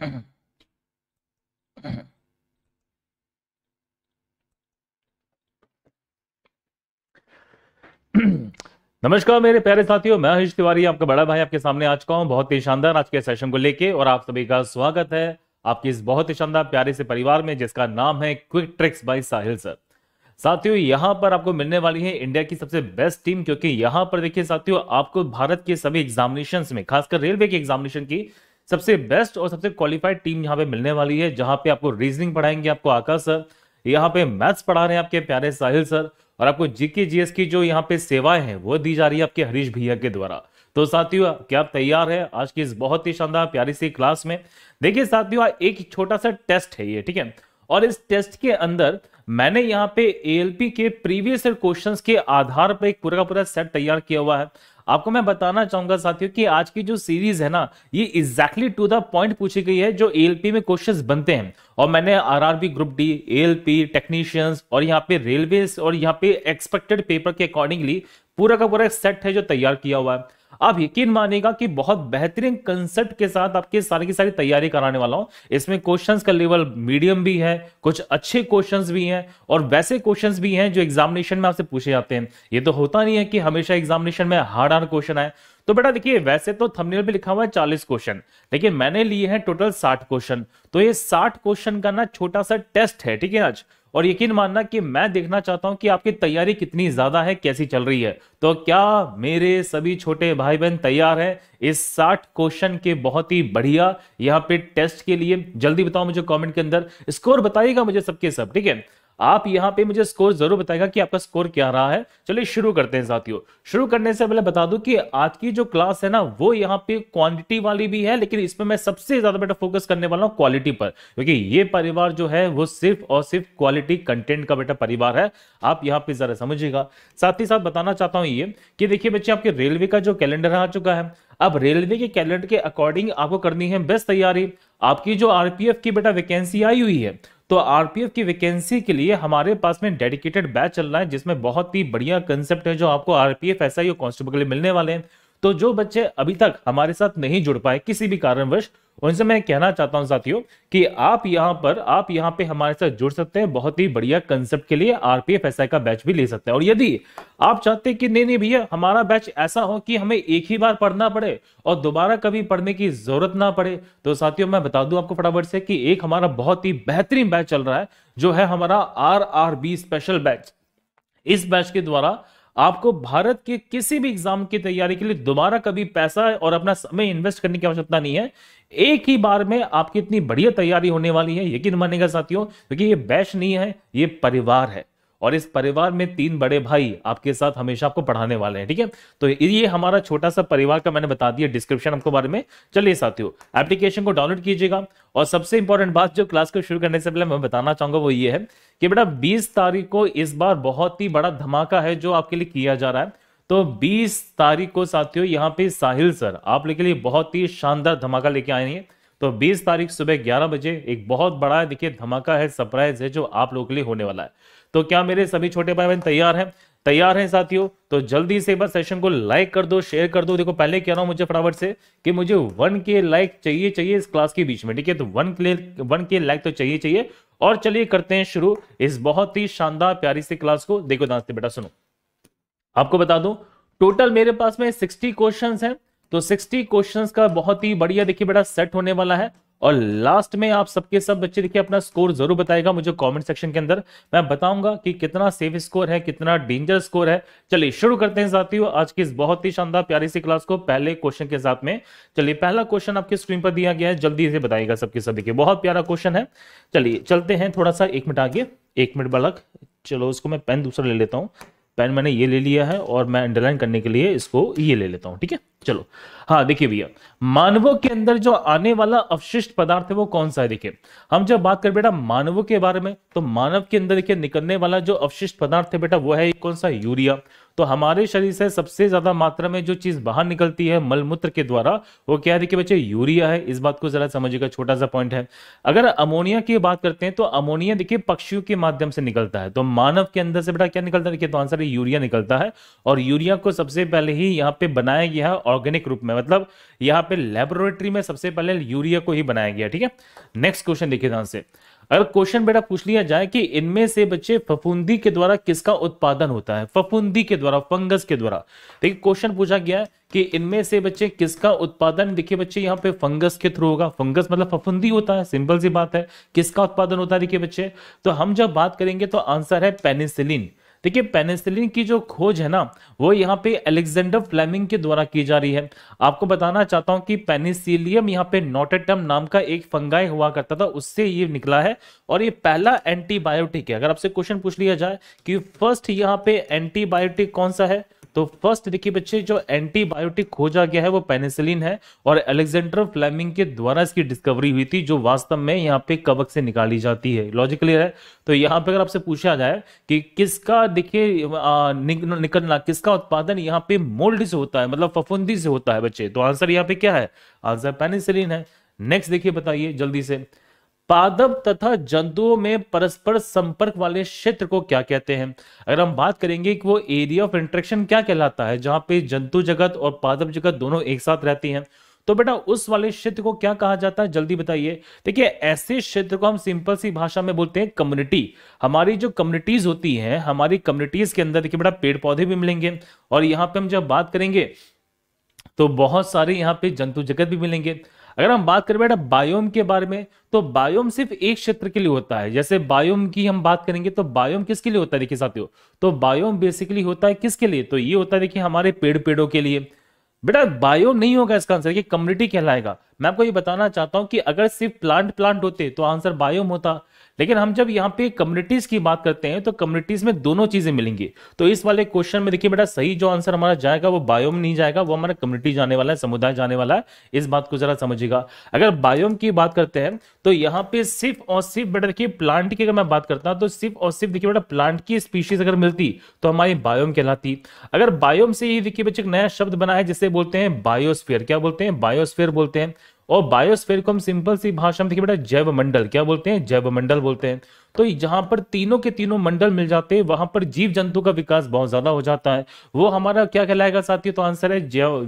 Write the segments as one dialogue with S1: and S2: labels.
S1: नमस्कार मेरे प्यारे साथियों मैं हरीश तिवारी आपका बड़ा भाई आपके सामने आज का हूं बहुत ही शानदार आज के सेशन को लेके और आप सभी का स्वागत है आपकी इस बहुत ही शानदार प्यारे से परिवार में जिसका नाम है quick tricks by Sahil sir साथियों यहां पर आपको मिलने वाली है इंडिया की सबसे बेस्ट टीम क्योंकि यहां पर देखिए साथियों आपको भारत के सभी एग्जामिनेशन में खासकर रेलवे के एग्जामिनेशन की सबसे बेस्ट और सबसे क्वालिफाइड टीम यहाँ पे मिलने वाली है जहां पे आपको रीजनिंग पढ़ाएंगे आपको आकाश सर यहाँ पे मैथ्स पढ़ा रहे हैं आपके प्यारे साहिल सर और आपको जीके जीएस की जो यहाँ पे सेवाएं हैं वो दी जा रही है आपके हरीश भैया के द्वारा तो साथियों क्या आप तैयार है आज की इस बहुत ही शानदार प्यारी सी क्लास में देखिए साथियों एक छोटा सा टेस्ट है ये ठीक है और इस टेस्ट के अंदर मैंने यहाँ पे एएलपी के प्रीवियस क्वेश्चंस के आधार पर एक पूरा का पूरा सेट तैयार किया हुआ है आपको मैं बताना चाहूंगा साथियों कि आज की जो सीरीज है ना ये एग्जैक्टली टू द पॉइंट पूछी गई है जो एएलपी में क्वेश्चंस बनते हैं और मैंने RRB group D ALP technicians और यहाँ पे रेलवे और यहाँ पे एक्सपेक्टेड पेपर के अकॉर्डिंगली पूरा का पूरा एक सेट है जो तैयार किया हुआ है आप यकीन मानेगा कि बहुत बेहतरीन कंसेप्ट के साथ आपकी सारी की सारी तैयारी कराने वाला हूं इसमें क्वेश्चंस का लेवल मीडियम भी है कुछ अच्छे क्वेश्चंस भी हैं और वैसे क्वेश्चंस भी हैं जो एग्जामिनेशन में आपसे पूछे जाते हैं ये तो होता नहीं है कि हमेशा एग्जामिनेशन में हार्ड हार्ड क्वेश्चन आए तो बेटा देखिए वैसे तो थंबनेल पे लिखा हुआ है चालीस क्वेश्चन लेकिन मैंने लिए हैं टोटल साठ क्वेश्चन तो ये साठ क्वेश्चन का ना छोटा सा टेस्ट है ठीक है आज और यकीन मानना कि मैं देखना चाहता हूं कि आपकी तैयारी कितनी ज्यादा है कैसी चल रही है तो क्या मेरे सभी छोटे भाई बहन तैयार हैं इस साठ क्वेश्चन के बहुत ही बढ़िया यहाँ पे टेस्ट के लिए जल्दी बताओ मुझे कमेंट के अंदर स्कोर बताइएगा मुझे सबके सब ठीक है आप यहाँ पे मुझे स्कोर जरूर बताएगा कि आपका स्कोर क्या रहा है चलिए शुरू करते हैं साथियों शुरू करने से पहले बता दूं कि आज की जो क्लास है ना वो यहाँ पे क्वांटिटी वाली भी है लेकिन इसमें मैं सबसे ज्यादा बेटा फोकस करने वाला हूँ क्वालिटी पर क्योंकि ये परिवार जो है वो सिर्फ और सिर्फ क्वालिटी कंटेंट का बेटा परिवार है आप यहाँ पे जरा समझिएगा साथ ही साथ बताना चाहता हूँ ये कि देखिए बच्चे आपके रेलवे का जो कैलेंडर आ चुका है अब रेलवे के कैलेंडर के अकॉर्डिंग आपको करनी है बेस्ट तैयारी आपकी जो आरपीएफ की बेटा वैकेंसी आई हुई है तो आरपीएफ की वैकेंसी के लिए हमारे पास में डेडिकेटेड बैच चल रहा है जिसमें बहुत ही बढ़िया कंसेप्ट है जो आपको आरपीएफ एसआई और कांस्टेबल मिलने वाले हैं तो जो बच्चे अभी तक हमारे साथ नहीं जुड़ पाए किसी भी कारणवश उनसे मैं कहना चाहता हूं साथियों कि आप यहां पर आप यहां पे हमारे साथ जुड़ सकते हैं बहुत ही बढ़िया कंसेप्ट के लिए आरपीएफ एस का बैच भी ले सकते हैं और यदि आप चाहते कि नहीं नहीं भैया हमारा बैच ऐसा हो कि हमें एक ही बार पढ़ना पड़े और दोबारा कभी पढ़ने की जरूरत ना पड़े तो साथियों मैं बता दूं आपको फटाफट से कि एक हमारा बहुत ही बेहतरीन बैच चल रहा है जो है हमारा आर स्पेशल बैच इस बैच के द्वारा आपको भारत के किसी भी एग्जाम की तैयारी के लिए दोबारा कभी पैसा और अपना समय इन्वेस्ट करने की आवश्यकता नहीं है एक ही बार में आपकी इतनी बढ़िया तैयारी होने वाली है यकीन मानेगा साथियों क्योंकि तो ये बैच नहीं है ये परिवार है और इस परिवार में तीन बड़े भाई आपके साथ हमेशा आपको पढ़ाने वाले हैं ठीक है तो ये हमारा छोटा सा परिवार का मैंने बता दिया डिस्क्रिप्शन आपको बारे में चलिए साथियों एप्लीकेशन को डाउनलोड कीजिएगा और सबसे इंपॉर्टेंट बात जो क्लास को शुरू करने से पहले मैं बताना चाहूंगा वो ये है कि बेटा बीस तारीख को इस बार बहुत ही बड़ा धमाका है जो आपके लिए किया जा रहा है तो 20 तारीख को साथियों यहाँ पे साहिल सर आप लोग के लिए बहुत ही शानदार धमाका लेके आए हैं तो 20 तारीख सुबह 11 बजे एक बहुत बड़ा देखिए धमाका है सरप्राइज है जो आप लोगों के लिए होने वाला है तो क्या मेरे सभी छोटे भाई बहन तैयार हैं तैयार हैं साथियों तो जल्दी से बस सेशन को लाइक कर दो शेयर कर दो देखो पहले कह रहा हूं मुझे फटाफट से कि मुझे वन के लाइक चाहिए चाहिए इस क्लास के बीच में ठीक है तो वन के वन के लाइक तो चाहिए चाहिए और चलिए करते हैं शुरू इस बहुत ही शानदार प्यारी से क्लास को देखो ध्यान बेटा सुनो आपको बता दो टोटल मेरे पास में सिक्सटी क्वेश्चन है तो 60 क्वेश्चंस का बहुत ही बढ़िया देखिए बेटा सेट होने वाला है और लास्ट में आप सबके सब बच्चे देखिए अपना स्कोर जरूर बताएगा मुझे कमेंट सेक्शन के अंदर मैं बताऊंगा कि कितना सेफ स्कोर है कितना डेंजर स्कोर है चलिए शुरू करते हैं साथियों आज की इस बहुत ही शानदार प्यारी सी क्लास को पहले क्वेश्चन के साथ में चलिए पहला क्वेश्चन आपके स्क्रीन पर दिया गया है जल्दी से बताएगा सबके सब देखिए बहुत प्यारा क्वेश्चन है चलिए चलते हैं थोड़ा सा एक मिनट आगे एक मिनट बालक चलो उसको मैं पेन दूसरा ले लेता हूँ पेन मैंने ये ले लिया है और मैं अंडरलाइन करने के लिए इसको ये ले लेता हूँ ठीक है चलो हाँ देखिए भैया मानवों के अंदर जो आने वाला अवशिष्ट पदार्थ है वो कौन सा है देखिए हम जब बात करें बेटा मानवों के बारे में तो मानव के अंदर देखिए निकलने वाला जो अवशिष्ट पदार्थ है बेटा वो है कौन सा यूरिया तो हमारे शरीर से सबसे ज्यादा मात्रा में जो चीज बाहर निकलती है मलमूत्र के द्वारा वो क्या है देखिए बच्चे यूरिया है इस बात को जरा समझिएगा छोटा सा पॉइंट है अगर अमोनिया की बात करते हैं तो अमोनिया देखिए पक्षियों के माध्यम से निकलता है तो मानव के अंदर से बेटा क्या निकलता है देखिए तो आंसर है यूरिया निकलता है और यूरिया को सबसे पहले ही यहाँ पे बनाया गया है ऑर्गेनिक रूप में मतलब यहाँ पे लेबोरेटरी में सबसे पहले यूरिया को ही बनाया गया ठीक है नेक्स्ट क्वेश्चन देखिए ध्यान तो से अगर क्वेश्चन बेटा पूछ लिया जाए कि इनमें से बच्चे फफूंदी के द्वारा किसका उत्पादन होता है फफूंदी के द्वारा फंगस के द्वारा देखिए क्वेश्चन पूछा गया है कि इनमें से बच्चे किसका उत्पादन देखिए बच्चे यहाँ पे फंगस के थ्रू होगा फंगस मतलब फफूंदी होता है सिंपल सी बात है किसका उत्पादन होता है देखिए बच्चे तो हम जब बात करेंगे तो आंसर है पेनिसिलिन देखिए पेनिसिलिन की जो खोज है ना वो यहाँ पे अलेक्जेंडर फ्लेमिंग के द्वारा की जा रही है आपको बताना चाहता हूँ कि पेनिसिलियम यहाँ पे नोटेटम नाम का एक फंगाई हुआ करता था उससे ये निकला है और ये पहला एंटीबायोटिक है अगर आपसे क्वेश्चन पूछ लिया जाए कि फर्स्ट यहाँ पे एंटीबायोटिक कौन सा है तो फर्स्ट देखिए बच्चे जो एंटीबायोटिक खोजा गया है वो पेनिसिलिन है और अलेक्जेंडर फ्लेमिंग के द्वारा इसकी डिस्कवरी हुई थी जो वास्तव में यहाँ पे कवक से निकाली जाती है लॉजिक क्लियर है तो यहाँ पे अगर आपसे पूछा जाए कि किसका देखिए निकलना किसका उत्पादन यहाँ पे मोल्ड से होता है मतलब फफुंदी से होता है बच्चे तो आंसर यहाँ पे क्या है आंसर पेनिसिलिन है नेक्स्ट देखिए बताइए जल्दी से पादप तथा जंतुओं में परस्पर संपर्क वाले क्षेत्र को क्या कहते हैं अगर हम बात करेंगे कि वो एरिया ऑफ इंट्रेक्शन क्या कहलाता है जहां पे जंतु जगत और पादप जगत दोनों एक साथ रहती हैं तो बेटा उस वाले क्षेत्र को क्या कहा जाता है जल्दी बताइए देखिए ऐसे क्षेत्र को हम सिंपल सी भाषा में बोलते हैं कम्युनिटी हमारी जो कम्युनिटीज होती है हमारी कम्युनिटीज के अंदर देखिए बेटा पेड़ पौधे भी मिलेंगे और यहाँ पे हम जब बात करेंगे तो बहुत सारे यहाँ पे जंतु जगत भी मिलेंगे अगर हम बात करें बेटा बायोम के बारे में तो बायोम सिर्फ एक क्षेत्र के लिए होता है जैसे बायोम की हम बात करेंगे तो बायोम किसके लिए होता है देखिए साथियों तो बायोम बेसिकली होता है किसके लिए तो ये होता है देखिए हमारे पेड़ पेड़ों के लिए बेटा बायोम नहीं होगा इसका आंसर कम्युनिटी कहलाएगा मैं आपको ये बताना चाहता हूं कि अगर सिर्फ प्लांट प्लांट होते तो आंसर बायोम होता लेकिन हम जब यहाँ पे कम्युनिटीज की बात करते हैं तो कम्युनिटीज में दोनों चीजें मिलेंगी तो इस वाले क्वेश्चन में देखिए बेटा सही जो आंसर हमारा जाएगा वो बायोम नहीं जाएगा वो हमारा कम्युनिटी जाने वाला है समुदाय जाने वाला है इस बात को जरा समझिएगा अगर बायोम की बात करते हैं तो यहाँ पे सिर्फ और सिर्फ बेटा देखिए प्लांट की अगर मैं बात करता हूँ तो सिर्फ और सिर्फ देखिए बेटा प्लांट की स्पीशीज अगर मिलती तो हमारी बायोम कहलाती अगर बायोम से ही देखिए बच्चे एक नया शब्द बना है जिसे बोलते हैं बायोस्फेयर क्या बोलते हैं बायोस्फेयर बोलते हैं और बायोस्फेयर को हम सिंपल सी भाषा में देखिए बेटा जैव मंडल क्या बोलते हैं जैव मंडल बोलते हैं तो जहां पर तीनों के तीनों मंडल मिल जाते हैं वहां पर जीव जंतु का विकास बहुत ज्यादा हो जाता है वो हमारा क्या कहलाएगा साथियों तो आंसर है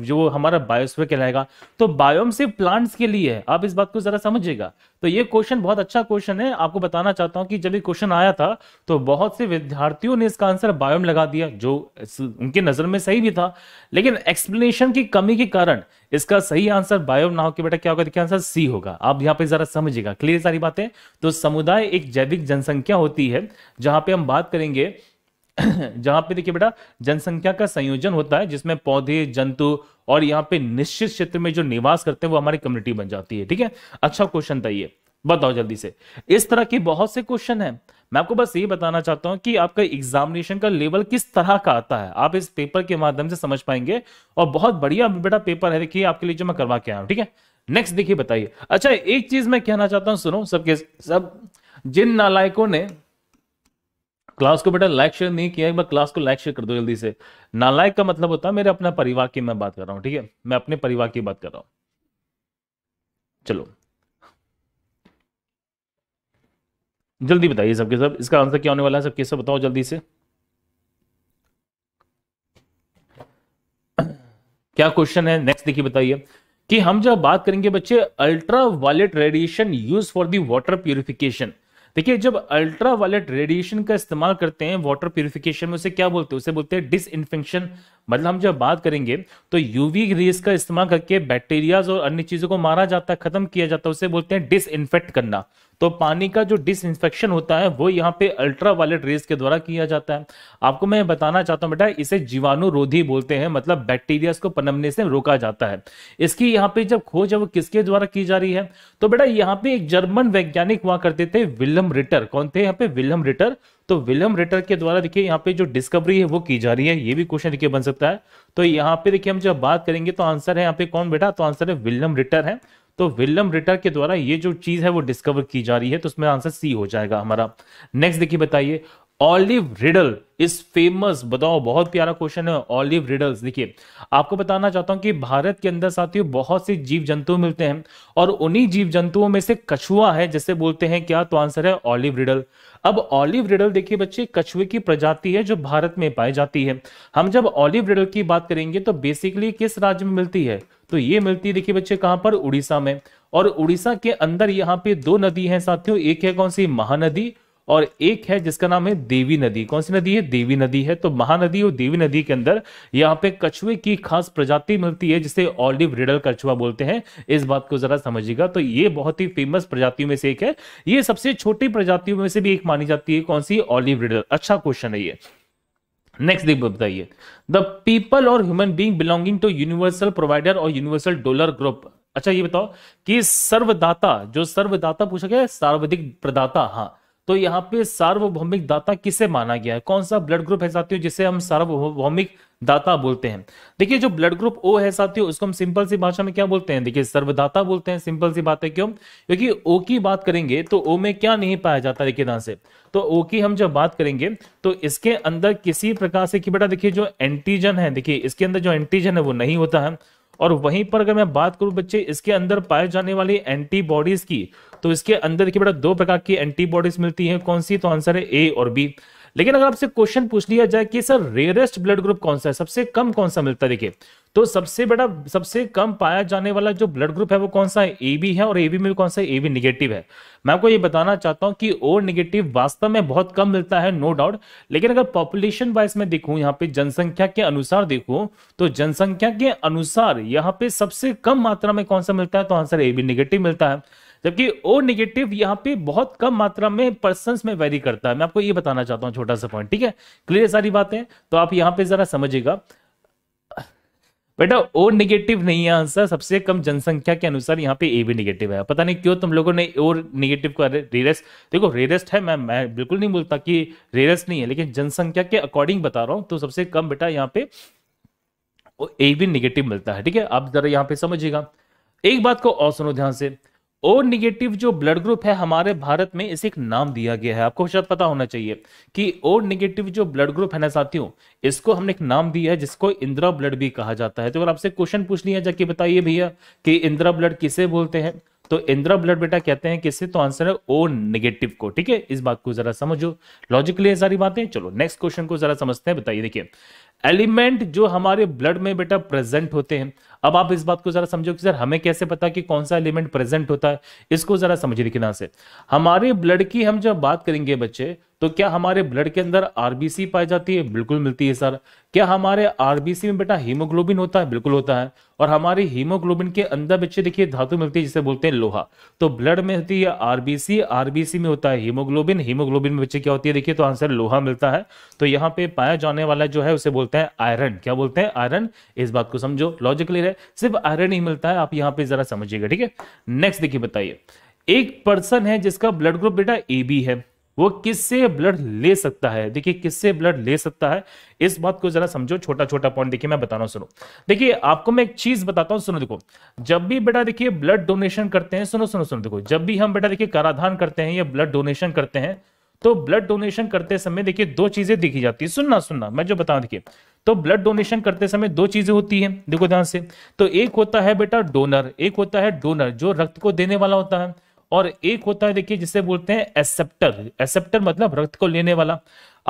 S1: जो हमारा बायोस्फीयर कहलाएगा तो बायोम सिर्फ प्लांट्स के लिए है आप इस बात को जरा समझिएगा तो ये क्वेश्चन बहुत अच्छा क्वेश्चन है आपको बताना चाहता हूं कि जब ये क्वेश्चन आया था तो बहुत से विद्यार्थियों ने इसका आंसर बायोम लगा दिया जो उनके नजर में सही भी था लेकिन एक्सप्लेनेशन की कमी के कारण इसका सही आंसर बायोम ना होकर बेटा क्या होगा देखिए आंसर सी होगा आप यहाँ पे जरा समझिएगा क्लियर सारी बातें तो समुदाय एक जैविक जनसंख्या होती है जहां पे हम बात करेंगे जहां पे देखिए बेटा जनसंख्या का संयोजन होता है जिसमें पौधे जंतु और यहाँ पे निश्चित क्षेत्र में जो निवास करते हैं वो हमारी कम्युनिटी बन जाती है ठीक है अच्छा क्वेश्चन था ये बताओ जल्दी से इस तरह के बहुत से क्वेश्चन है मैं आपको बस ये बताना चाहता हूं कि आपका एग्जामिनेशन का लेवल किस तरह का आता है आप इस पेपर के माध्यम से समझ पाएंगे और बहुत बढ़िया बेटा पेपर है देखिए आपके लिए जो मैं करवा के आया हूं ठीक है नेक्स्ट देखिए बताइए अच्छा एक चीज मैं कहना चाहता हूं सुनो सबके सब जिन नालायकों ने क्लास को बेटा लाइक शेयर नहीं किया एक बार क्लास को लाइक शेयर कर दो जल्दी से नालायक का मतलब होता है मेरे अपना परिवार की मैं बात कर रहा हूं ठीक है मैं अपने परिवार की बात कर रहा हूं चलो जल्दी बताइए सबके सब इसका आंसर क्या होने वाला है सबके सब बताओ जल्दी से क्या क्वेश्चन है नेक्स्ट देखिए बताइए कि हम जब बात करेंगे बच्चे ultra violet radiation use for the water purification देखिए जब अल्ट्रा वायलेट रेडिएशन का इस्तेमाल करते हैं वाटर प्योरिफिकेशन में उसे क्या बोलते हैं उसे बोलते हैं डिस इन्फेक्शन मतलब हम जब बात करेंगे तो यूवी रेस का इस्तेमाल करके बैक्टीरियाज और अन्य चीजों को मारा जाता है खत्म किया जाता है उसे बोलते हैं डिस करना तो पानी का जो डिसइंफेक्शन होता है वो यहाँ पे अल्ट्रा वायलेट रेस के द्वारा किया जाता है आपको मैं बताना चाहता हूँ बेटा इसे जीवाणु रोधी बोलते हैं मतलब बैक्टीरिया को पनमने से रोका जाता है इसकी यहाँ पे जब खोज है वो किसके द्वारा की जा रही है तो बेटा यहाँ पे एक जर्मन वैज्ञानिक हुआ करते थे विलम रिटर कौन थे यहाँ पे विलम रिटर तो विलियम रिटर के द्वारा देखिए यहाँ पे जो डिस्कवरी है वो की जा रही है ये भी क्वेश्चन देखिए बन सकता है तो यहाँ पे देखिए हम जब बात करेंगे तो आंसर है यहाँ पे कौन बेटा तो आंसर है विलियम रिटर है तो विलियम रिटर के द्वारा ये जो चीज है वो डिस्कवर की जा रही है तो उसमें आंसर सी हो जाएगा हमारा नेक्स्ट देखिए बताइए ऑलिव रिडल इस फेमस बताओ बहुत प्यारा क्वेश्चन है ऑलिव रिडल्स देखिए आपको बताना चाहता हूं कि भारत के अंदर साथियों बहुत से जीव जंतु मिलते हैं और उन्हीं जीव जंतुओं में से कछुआ है जैसे बोलते हैं क्या तो आंसर है ऑलिव रिडल अब ऑलिव रिडल देखिए बच्चे कछुए की प्रजाति है जो भारत में पाई जाती है हम जब ऑलिव रिडल की बात करेंगे तो बेसिकली किस राज्य में मिलती है तो ये मिलती है देखिए बच्चे कहां पर उड़ीसा में और उड़ीसा के अंदर यहाँ पे दो नदी हैं साथियों एक है कौन सी महानदी और एक है जिसका नाम है देवी नदी कौन सी नदी है देवी नदी है तो महानदी और देवी नदी के अंदर यहाँ पे कछुए की खास प्रजाति मिलती है जिसे ऑलिव रिडल कछुआ बोलते हैं इस बात को जरा समझिएगा तो ये बहुत ही फेमस प्रजातियों में से एक है ये सबसे छोटी प्रजातियों में से भी एक मानी जाती है कौन सी ऑलिव रिडल अच्छा क्वेश्चन है ये नेक्स्ट देख बताइए द पीपल और human being belonging to universal provider और यूनिवर्सल डोलर ग्रुप अच्छा ये बताओ कि सर्वदाता जो सर्वदाता पूछा गया सर्वाधिक प्रदाता हाँ तो यहाँ पे सार्वभौमिक दाता किसे माना गया है कौन सा ब्लड ग्रुप है साथियों जिसे हम सार्वभौमिक दाता बोलते हैं देखिए जो ब्लड ग्रुप ओ है साथियों उसको हम सिंपल सी भाषा में क्या बोलते हैं देखिए सर्वदाता बोलते हैं सिंपल सी बात है क्यों क्योंकि ओ की बात करेंगे तो ओ में क्या नहीं पाया जाता देखिए ध्यान से तो ओ की हम जब बात करेंगे तो इसके अंदर किसी प्रकार से कि बेटा देखिए जो एंटीजन है देखिए इसके अंदर जो एंटीजन है वो नहीं होता है और वहीं पर अगर मैं बात करूं बच्चे इसके अंदर पाए जाने वाली एंटीबॉडीज की तो इसके अंदर की बेटा दो प्रकार की एंटीबॉडीज मिलती हैं कौन सी तो आंसर है ए और बी लेकिन अगर आपसे क्वेश्चन पूछ लिया जाए कि सर रेयरेस्ट ब्लड ग्रुप कौन सा है सबसे कम कौन सा मिलता है देखिए तो सबसे बड़ा सबसे कम पाया जाने वाला जो ब्लड ग्रुप है वो कौन सा है ए बी है और ए बी में कौन सा ए बी निगेटिव है मैं आपको ये बताना चाहता हूँ कि ओ निगेटिव वास्तव में बहुत कम मिलता है नो डाउट लेकिन अगर पॉपुलेशन वाइज में देखू यहाँ पे जनसंख्या के अनुसार देखू तो जनसंख्या के अनुसार यहाँ पे सबसे कम मात्रा में कौन सा मिलता है तो आंसर ए बी निगेटिव मिलता है जबकि ओ निगेटिव यहाँ पे बहुत कम मात्रा में पर्सन में वेरी करता है मैं आपको ये बताना चाहता हूँ छोटा सा पॉइंट ठीक है क्लियर सारी बातें तो आप यहाँ पे जरा समझिएगा बेटा ओ नेगेटिव नहीं है आंसर सबसे कम जनसंख्या के अनुसार यहाँ पे ए भी निगेटिव है पता नहीं क्यों तुम लोगों ने ओर निगेटिव का रेरेस्ट देखो रेरेस्ट है मैं मैं बिल्कुल नहीं बोलता कि रेरेस्ट नहीं है लेकिन जनसंख्या के अकॉर्डिंग बता रहा हूँ तो सबसे कम बेटा यहाँ पे ए भी निगेटिव मिलता है ठीक है आप जरा यहाँ पे समझिएगा एक बात को और सुनो ध्यान से ओ निगेटिव जो ब्लड ग्रुप है हमारे भारत में इसे एक नाम दिया गया है आपको शायद पता होना चाहिए कि ओ निगेटिव जो ब्लड ग्रुप है ना साथियों इसको हमने एक नाम दिया है जिसको इंदिरा ब्लड भी कहा जाता है तो अगर आपसे क्वेश्चन पूछ लिया जाके बताइए भैया कि इंदिरा ब्लड किसे बोलते हैं तो इंदिरा ब्लड बेटा कहते हैं किसे तो आंसर है ओ निगेटिव को ठीक है इस बात को जरा समझो लॉजिकली सारी बातें चलो नेक्स्ट क्वेश्चन को जरा समझते हैं बताइए देखिए एलिमेंट जो हमारे ब्लड में बेटा प्रेजेंट होते हैं अब आप इस बात को जरा समझो कि सर हमें कैसे पता कि कौन सा एलिमेंट प्रेजेंट होता है इसको जरा समझिए कि ना से हमारे ब्लड की हम जब बात करेंगे बच्चे तो क्या हमारे ब्लड के अंदर आरबीसी पाई जाती है बिल्कुल मिलती है सर क्या हमारे आरबीसी में बेटा हीमोग्लोबिन होता है बिल्कुल होता है और हमारे हीमोग्लोबिन के अंदर बच्चे देखिए धातु मिलती है जिसे बोलते हैं लोहा तो ब्लड में होती है आरबीसी आरबीसी में होता है हीमोग्लोबिन हीमोग्लोबिन में बच्चे क्या होती है देखिए तो आंसर लोहा मिलता है तो यहाँ पे पाया जाने वाला जो है उसे बोलते हैं आयरन क्या बोलते हैं आयरन इस बात को समझो लॉजिकली है सिर्फ आयरन ही मिलता है आप यहां पे जरा समझिएगा ठीक है नेक्स्ट देखिए बताइए एक पर्सन है जिसका ब्लड ग्रुप बेटा ए बी है वो किससे ब्लड ले सकता है देखिए किससे ब्लड ले सकता है इस बात को जरा समझो छोटा छोटा पॉइंट देखिए मैं बताना सुनो देखिए आपको मैं एक चीज बताता हूं सुनो देखो जब भी बेटा देखिए ब्लड डोनेशन करते हैं सुनो सुनो सुनो देखो जब भी हम बेटा देखिए कराधान करते हैं या ब्लड डोनेशन करते हैं तो ब्लड डोनेशन करते समय देखिए दो चीजें देखी जाती है सुनना सुनना मैं जो बता देखिए तो ब्लड डोनेशन करते समय दो चीजें होती है देखो ध्यान से तो एक होता है बेटा डोनर एक होता है डोनर जो रक्त को देने वाला होता है और एक होता है देखिए जिसे बोलते हैं एसेप्टर एसेप्टर मतलब रक्त को लेने वाला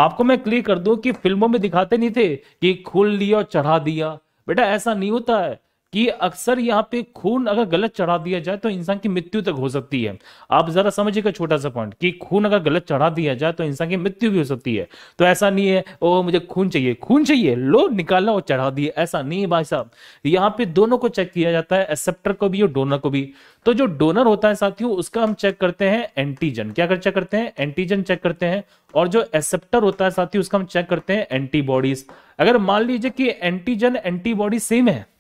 S1: आपको मैं क्लियर कर दूं कि फिल्मों में दिखाते नहीं थे कि खोल लिया और चढ़ा दिया बेटा ऐसा नहीं होता है कि अक्सर यहाँ पे खून अगर गलत चढ़ा दिया जाए तो इंसान की मृत्यु तक हो सकती है आप जरा समझिएगा छोटा सा पॉइंट कि खून अगर गलत चढ़ा दिया जाए तो इंसान की मृत्यु भी हो सकती है तो ऐसा नहीं है ओ मुझे खून चाहिए खून चाहिए लो निकालना और चढ़ा दिए ऐसा नहीं है भाई साहब यहाँ पे दोनों को चेक किया जाता है एक्सेप्टर को भी और डोनर को भी तो जो डोनर होता है साथियों उसका हम चेक करते हैं एंटीजन क्या कर चेक करते हैं एंटीजन चेक करते हैं और जो एक्सेप्टर होता है साथियों उसका हम चेक करते हैं एंटीबॉडीज अगर मान लीजिए कि एंटीजन एंटीबॉडी सेम है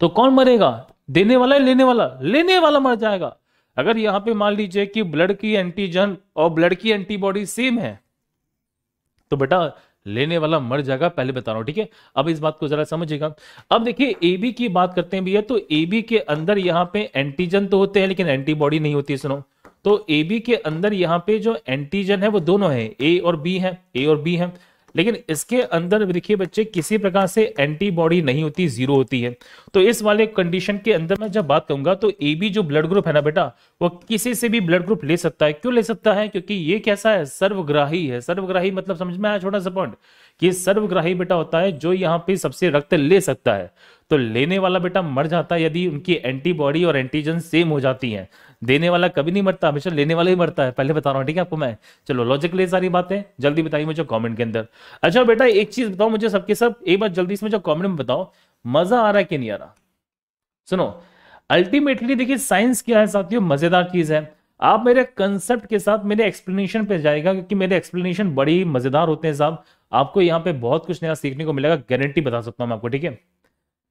S1: तो कौन मरेगा देने वाला है लेने वाला लेने वाला मर जाएगा अगर यहां पे मान लीजिए कि ब्लड की एंटीजन और ब्लड की एंटीबॉडी सेम है तो बेटा लेने वाला मर जाएगा पहले बता रहा हूं ठीक है अब इस बात को जरा समझिएगा अब देखिए एबी की बात करते हैं भैया तो एबी के अंदर यहाँ पे एंटीजन तो होते हैं लेकिन एंटीबॉडी नहीं होती सुनो तो एबी के अंदर यहाँ पे जो एंटीजन है वो दोनों है ए और बी है ए और बी है लेकिन इसके अंदर देखिए बच्चे किसी प्रकार से एंटीबॉडी नहीं होती जीरो होती है तो इस वाले कंडीशन के अंदर मैं जब बात करूंगा तो ए बी जो ब्लड ग्रुप है ना बेटा वो किसी से भी ब्लड ग्रुप ले सकता है क्यों ले सकता है क्योंकि ये कैसा है सर्वग्राही है सर्वग्राही मतलब समझ में आया छोटा सा पॉइंट कि सर्वग्राही बेटा होता है जो यहाँ पे सबसे रक्त ले सकता है तो लेने वाला बेटा मर जाता है यदि उनकी एंटीबॉडी और एंटीजन सेम हो जाती है देने वाला कभी नहीं मरता हमेशा लेने वाला ही मरता है पहले बता रहा हूँ ठीक है आपको मैं चलो लॉजिकली सारी बातें जल्दी बताइए मुझे कॉमेंट के अंदर अच्छा बेटा एक चीज बताओ मुझे सबके सब एक बार जल्दी इसमें जो कॉमेंट में बताओ मजा आ रहा है कि नहीं आ रहा सुनो अल्टीमेटली देखिए साइंस क्या है साथियों मजेदार चीज है आप मेरे कंसेप्ट के साथ मेरे एक्सप्लेनेशन पे जाएगा क्योंकि मेरे एक्सप्लेनेशन बड़ी मजेदार होते हैं साहब आपको यहाँ पे बहुत कुछ नया सीखने को मिलेगा गारंटी बता सकता हूँ मैं आपको ठीक है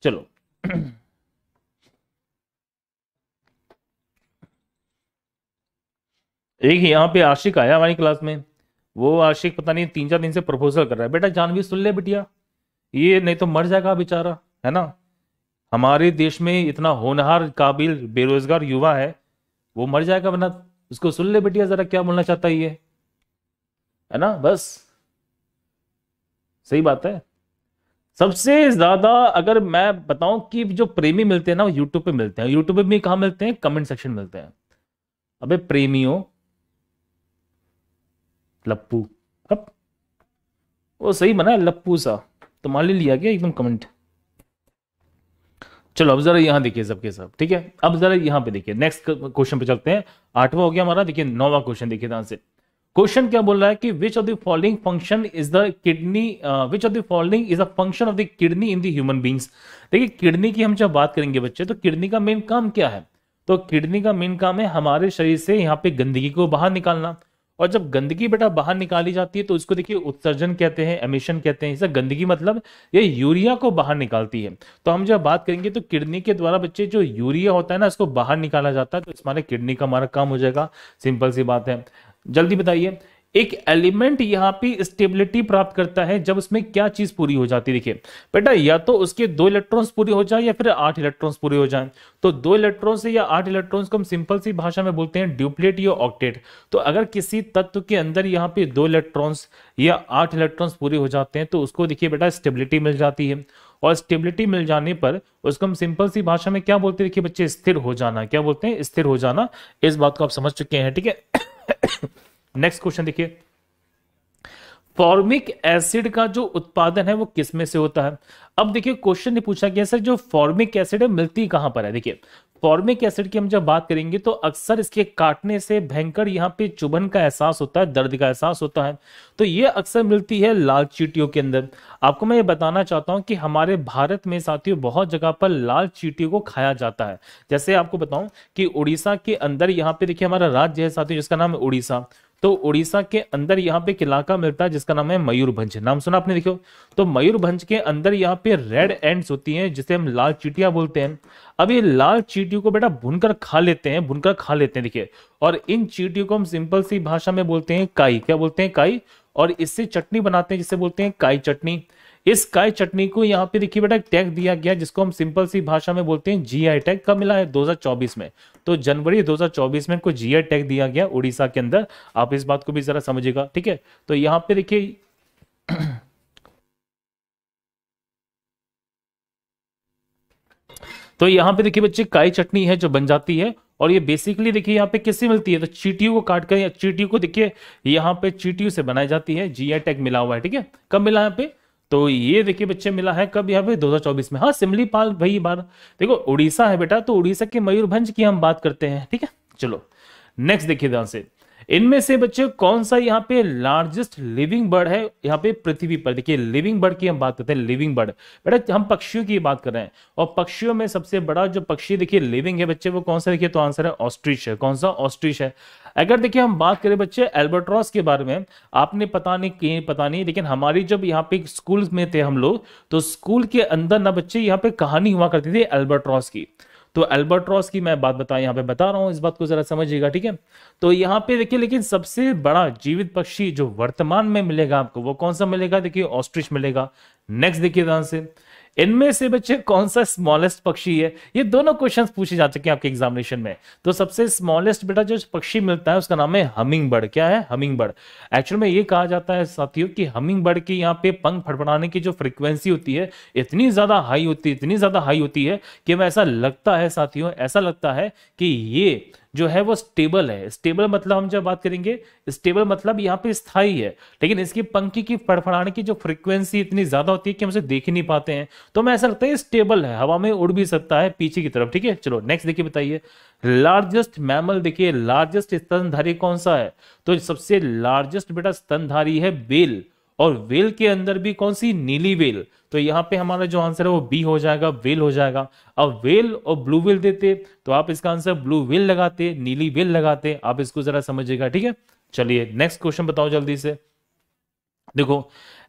S1: चलो एक यहाँ पे आशिक आया हमारी क्लास में वो आशिक पता नहीं तीन चार दिन से प्रपोजल कर रहा है बेटा जानवी सुन ले बिटिया ये नहीं तो मर जाएगा बेचारा है ना हमारे देश में इतना होनहार काबिल बेरोजगार युवा है वो मर जाएगा वरना उसको सुन ले बिटिया जरा क्या बोलना चाहता है ये है ना बस सही बात है सबसे ज्यादा अगर मैं बताऊं कि जो प्रेमी मिलते हैं ना वो यूट्यूब पे मिलते हैं यूट्यूब पे भी कहा मिलते हैं कमेंट सेक्शन मिलते हैं अबे प्रेमियों लप्पू अब वो सही बना लप्पू सा तो मान ले लिया गया एकदम कमेंट चलो अब जरा यहां देखिए सबके सब ठीक है अब जरा यहाँ पे देखिए नेक्स्ट क्वेश्चन पे चलते हैं आठवां हो गया हमारा देखिए नौवा क्वेश्चन देखिए ध्यान से क्वेश्चन क्या बोल रहा है कि which of the following function is the kidney which of the following is a function of the kidney in the human beings देखिए किडनी की हम जब बात करेंगे बच्चे तो किडनी का मेन काम क्या है तो किडनी का मेन काम है हमारे शरीर से यहाँ पे गंदगी को बाहर निकालना और जब गंदगी बेटा बाहर निकाली जाती है तो उसको देखिए उत्सर्जन कहते हैं एमिशन कहते हैं इसे गंदगी मतलब ये यूरिया को बाहर निकालती है तो हम जब बात करेंगे तो किडनी के द्वारा बच्चे जो यूरिया होता है ना इसको बाहर निकाला जाता है तो इस हमारे किडनी का हमारा काम हो जाएगा सिंपल सी बात है जल्दी बताइए एक एलिमेंट यहां पे स्टेबिलिटी प्राप्त करता है जब उसमें क्या चीज पूरी हो जाती है देखिए बेटा या तो उसके दो इलेक्ट्रॉन्स पूरी हो जाए या फिर आठ इलेक्ट्रॉन्स पूरे हो जाए तो दो इलेक्ट्रॉन से या आठ इलेक्ट्रॉन्स को हम सिंपल सी भाषा में बोलते हैं ड्यूप्लेट या ऑक्टेट तो अगर किसी तत्व के अंदर यहाँ पे दो इलेक्ट्रॉन्स या आठ इलेक्ट्रॉन्स पूरे हो जाते हैं तो उसको देखिए बेटा स्टेबिलिटी मिल जाती है और स्टेबिलिटी मिल जाने पर उसको हम सिंपल सी भाषा में क्या बोलते हैं देखिए बच्चे स्थिर हो जाना क्या बोलते हैं स्थिर हो जाना इस बात को आप समझ चुके हैं ठीक है नेक्स्ट क्वेश्चन देखिए फॉर्मिक एसिड का जो उत्पादन है वो किसमें से होता है अब देखिए क्वेश्चन ने पूछा गया सर जो फॉर्मिक एसिड है मिलती कहां पर है देखिए फॉर्मिक एसिड की हम जब बात करेंगे तो अक्सर इसके काटने से भयंकर यहाँ पे चुभन का एहसास होता है दर्द का एहसास होता है तो ये अक्सर मिलती है लाल चीटियों के अंदर आपको मैं ये बताना चाहता हूँ कि हमारे भारत में साथियों बहुत जगह पर लाल चीटियों को खाया जाता है जैसे आपको बताऊं कि उड़ीसा के अंदर यहाँ पे देखिए हमारा राज्य है साथियों जिसका नाम है उड़ीसा तो उड़ीसा के अंदर यहाँ पे एक इलाका मिलता है जिसका नाम है मयूरभंज नाम सुना आपने देखो तो मयूरभंज के अंदर यहाँ पे रेड एंड्स होती हैं जिसे हम लाल चीटिया बोलते हैं अब ये लाल चीटियों को बेटा भुनकर खा लेते हैं भुनकर खा लेते हैं देखिए और इन चीटियों को हम सिंपल सी भाषा में बोलते हैं काई क्या बोलते हैं काई और इससे चटनी बनाते हैं जिसे बोलते हैं काई चटनी इस काय चटनी को यहाँ पे देखिए बेटा टैग दिया गया जिसको हम सिंपल सी भाषा में बोलते हैं जी टैग कब मिला है 2024 में तो जनवरी 2024 में इनको जी टैग दिया गया उड़ीसा के अंदर आप इस बात को भी जरा समझिएगा ठीक है तो यहाँ पे देखिए तो यहाँ पे देखिए बच्चे काई चटनी है जो बन जाती है और ये बेसिकली देखिए यहाँ पे किससे मिलती है तो चीटियों को काट कर चीटियों को देखिए यहाँ पे चीटियों से बनाई जाती है जी टैग मिला हुआ है ठीक है कब मिला यहाँ पे तो ये देखिए बच्चे मिला है कब यहाँ पे चौबीस में हाँ सिमली पाल भाई बार देखो उड़ीसा है बेटा तो उड़ीसा के मयूरभंज की हम बात करते हैं ठीक है चलो नेक्स्ट देखिए ध्यान से इनमें से बच्चे कौन सा यहाँ पे लार्जेस्ट लिविंग बर्ड है यहाँ पे पृथ्वी पर देखिए लिविंग बर्ड की हम बात करते हैं लिविंग बर्ड बेटा हम पक्षियों की बात कर रहे हैं और पक्षियों में सबसे बड़ा जो पक्षी देखिए लिविंग है बच्चे वो कौन सा देखिए तो आंसर है ऑस्ट्रिच है कौन सा ऑस्ट्रिच है अगर देखिए हम बात करें बच्चे एल्बर्ट्रॉस के बारे में आपने पता नहीं कि पता नहीं लेकिन हमारी जब यहाँ पे स्कूल में थे हम लोग तो स्कूल के अंदर ना बच्चे यहाँ पे कहानी हुआ करती थी एल्बर्ट्रॉस की तो एल्बर्ट्रॉस की मैं बात बता यहाँ पे बता रहा हूँ इस बात को जरा समझिएगा ठीक है तो यहाँ पे देखिए लेकिन सबसे बड़ा जीवित पक्षी जो वर्तमान में मिलेगा आपको वो कौन सा मिलेगा देखिए ऑस्ट्रिच मिलेगा नेक्स्ट देखिए ध्यान से इनमें से बच्चे कौन सा स्मॉलेस्ट पक्षी है ये दोनों क्वेश्चंस पूछे जा चुके हैं आपके एग्जामिनेशन में तो सबसे स्मॉलेस्ट बेटा जो पक्षी मिलता है उसका नाम है हमिंग बर्ड क्या है हमिंग बर्ड एक्चुअल में ये कहा जाता है साथियों कि हमिंग बर्ड के यहाँ पे पंख फड़फड़ाने की जो फ्रिक्वेंसी होती है इतनी ज्यादा हाई होती है इतनी ज्यादा हाई होती है कि ऐसा लगता है साथियों ऐसा लगता है कि ये जो है वो स्टेबल है स्टेबल मतलब हम जब बात करेंगे स्टेबल मतलब यहाँ पे स्थायी है लेकिन इसकी पंखे की फड़फड़ाने की जो फ्रिक्वेंसी इतनी ज्यादा होती है कि हम उसे देख ही नहीं पाते हैं तो हमें ऐसा लगता है स्टेबल है हवा में उड़ भी सकता है पीछे की तरफ ठीक है चलो नेक्स्ट देखिए बताइए लार्जेस्ट मैमल देखिए लार्जेस्ट स्तनधारी कौन सा है तो सबसे लार्जेस्ट बेटा स्तनधारी है बेल और वेल के अंदर भी कौन सी नीली वेल तो यहाँ पे हमारा जो आंसर है वो बी हो जाएगा वेल हो जाएगा अब वेल और ब्लू वेल देते तो आप इसका आंसर ब्लू वेल लगाते नीली वेल लगाते आप इसको जरा समझिएगा ठीक है चलिए नेक्स्ट क्वेश्चन बताओ जल्दी से देखो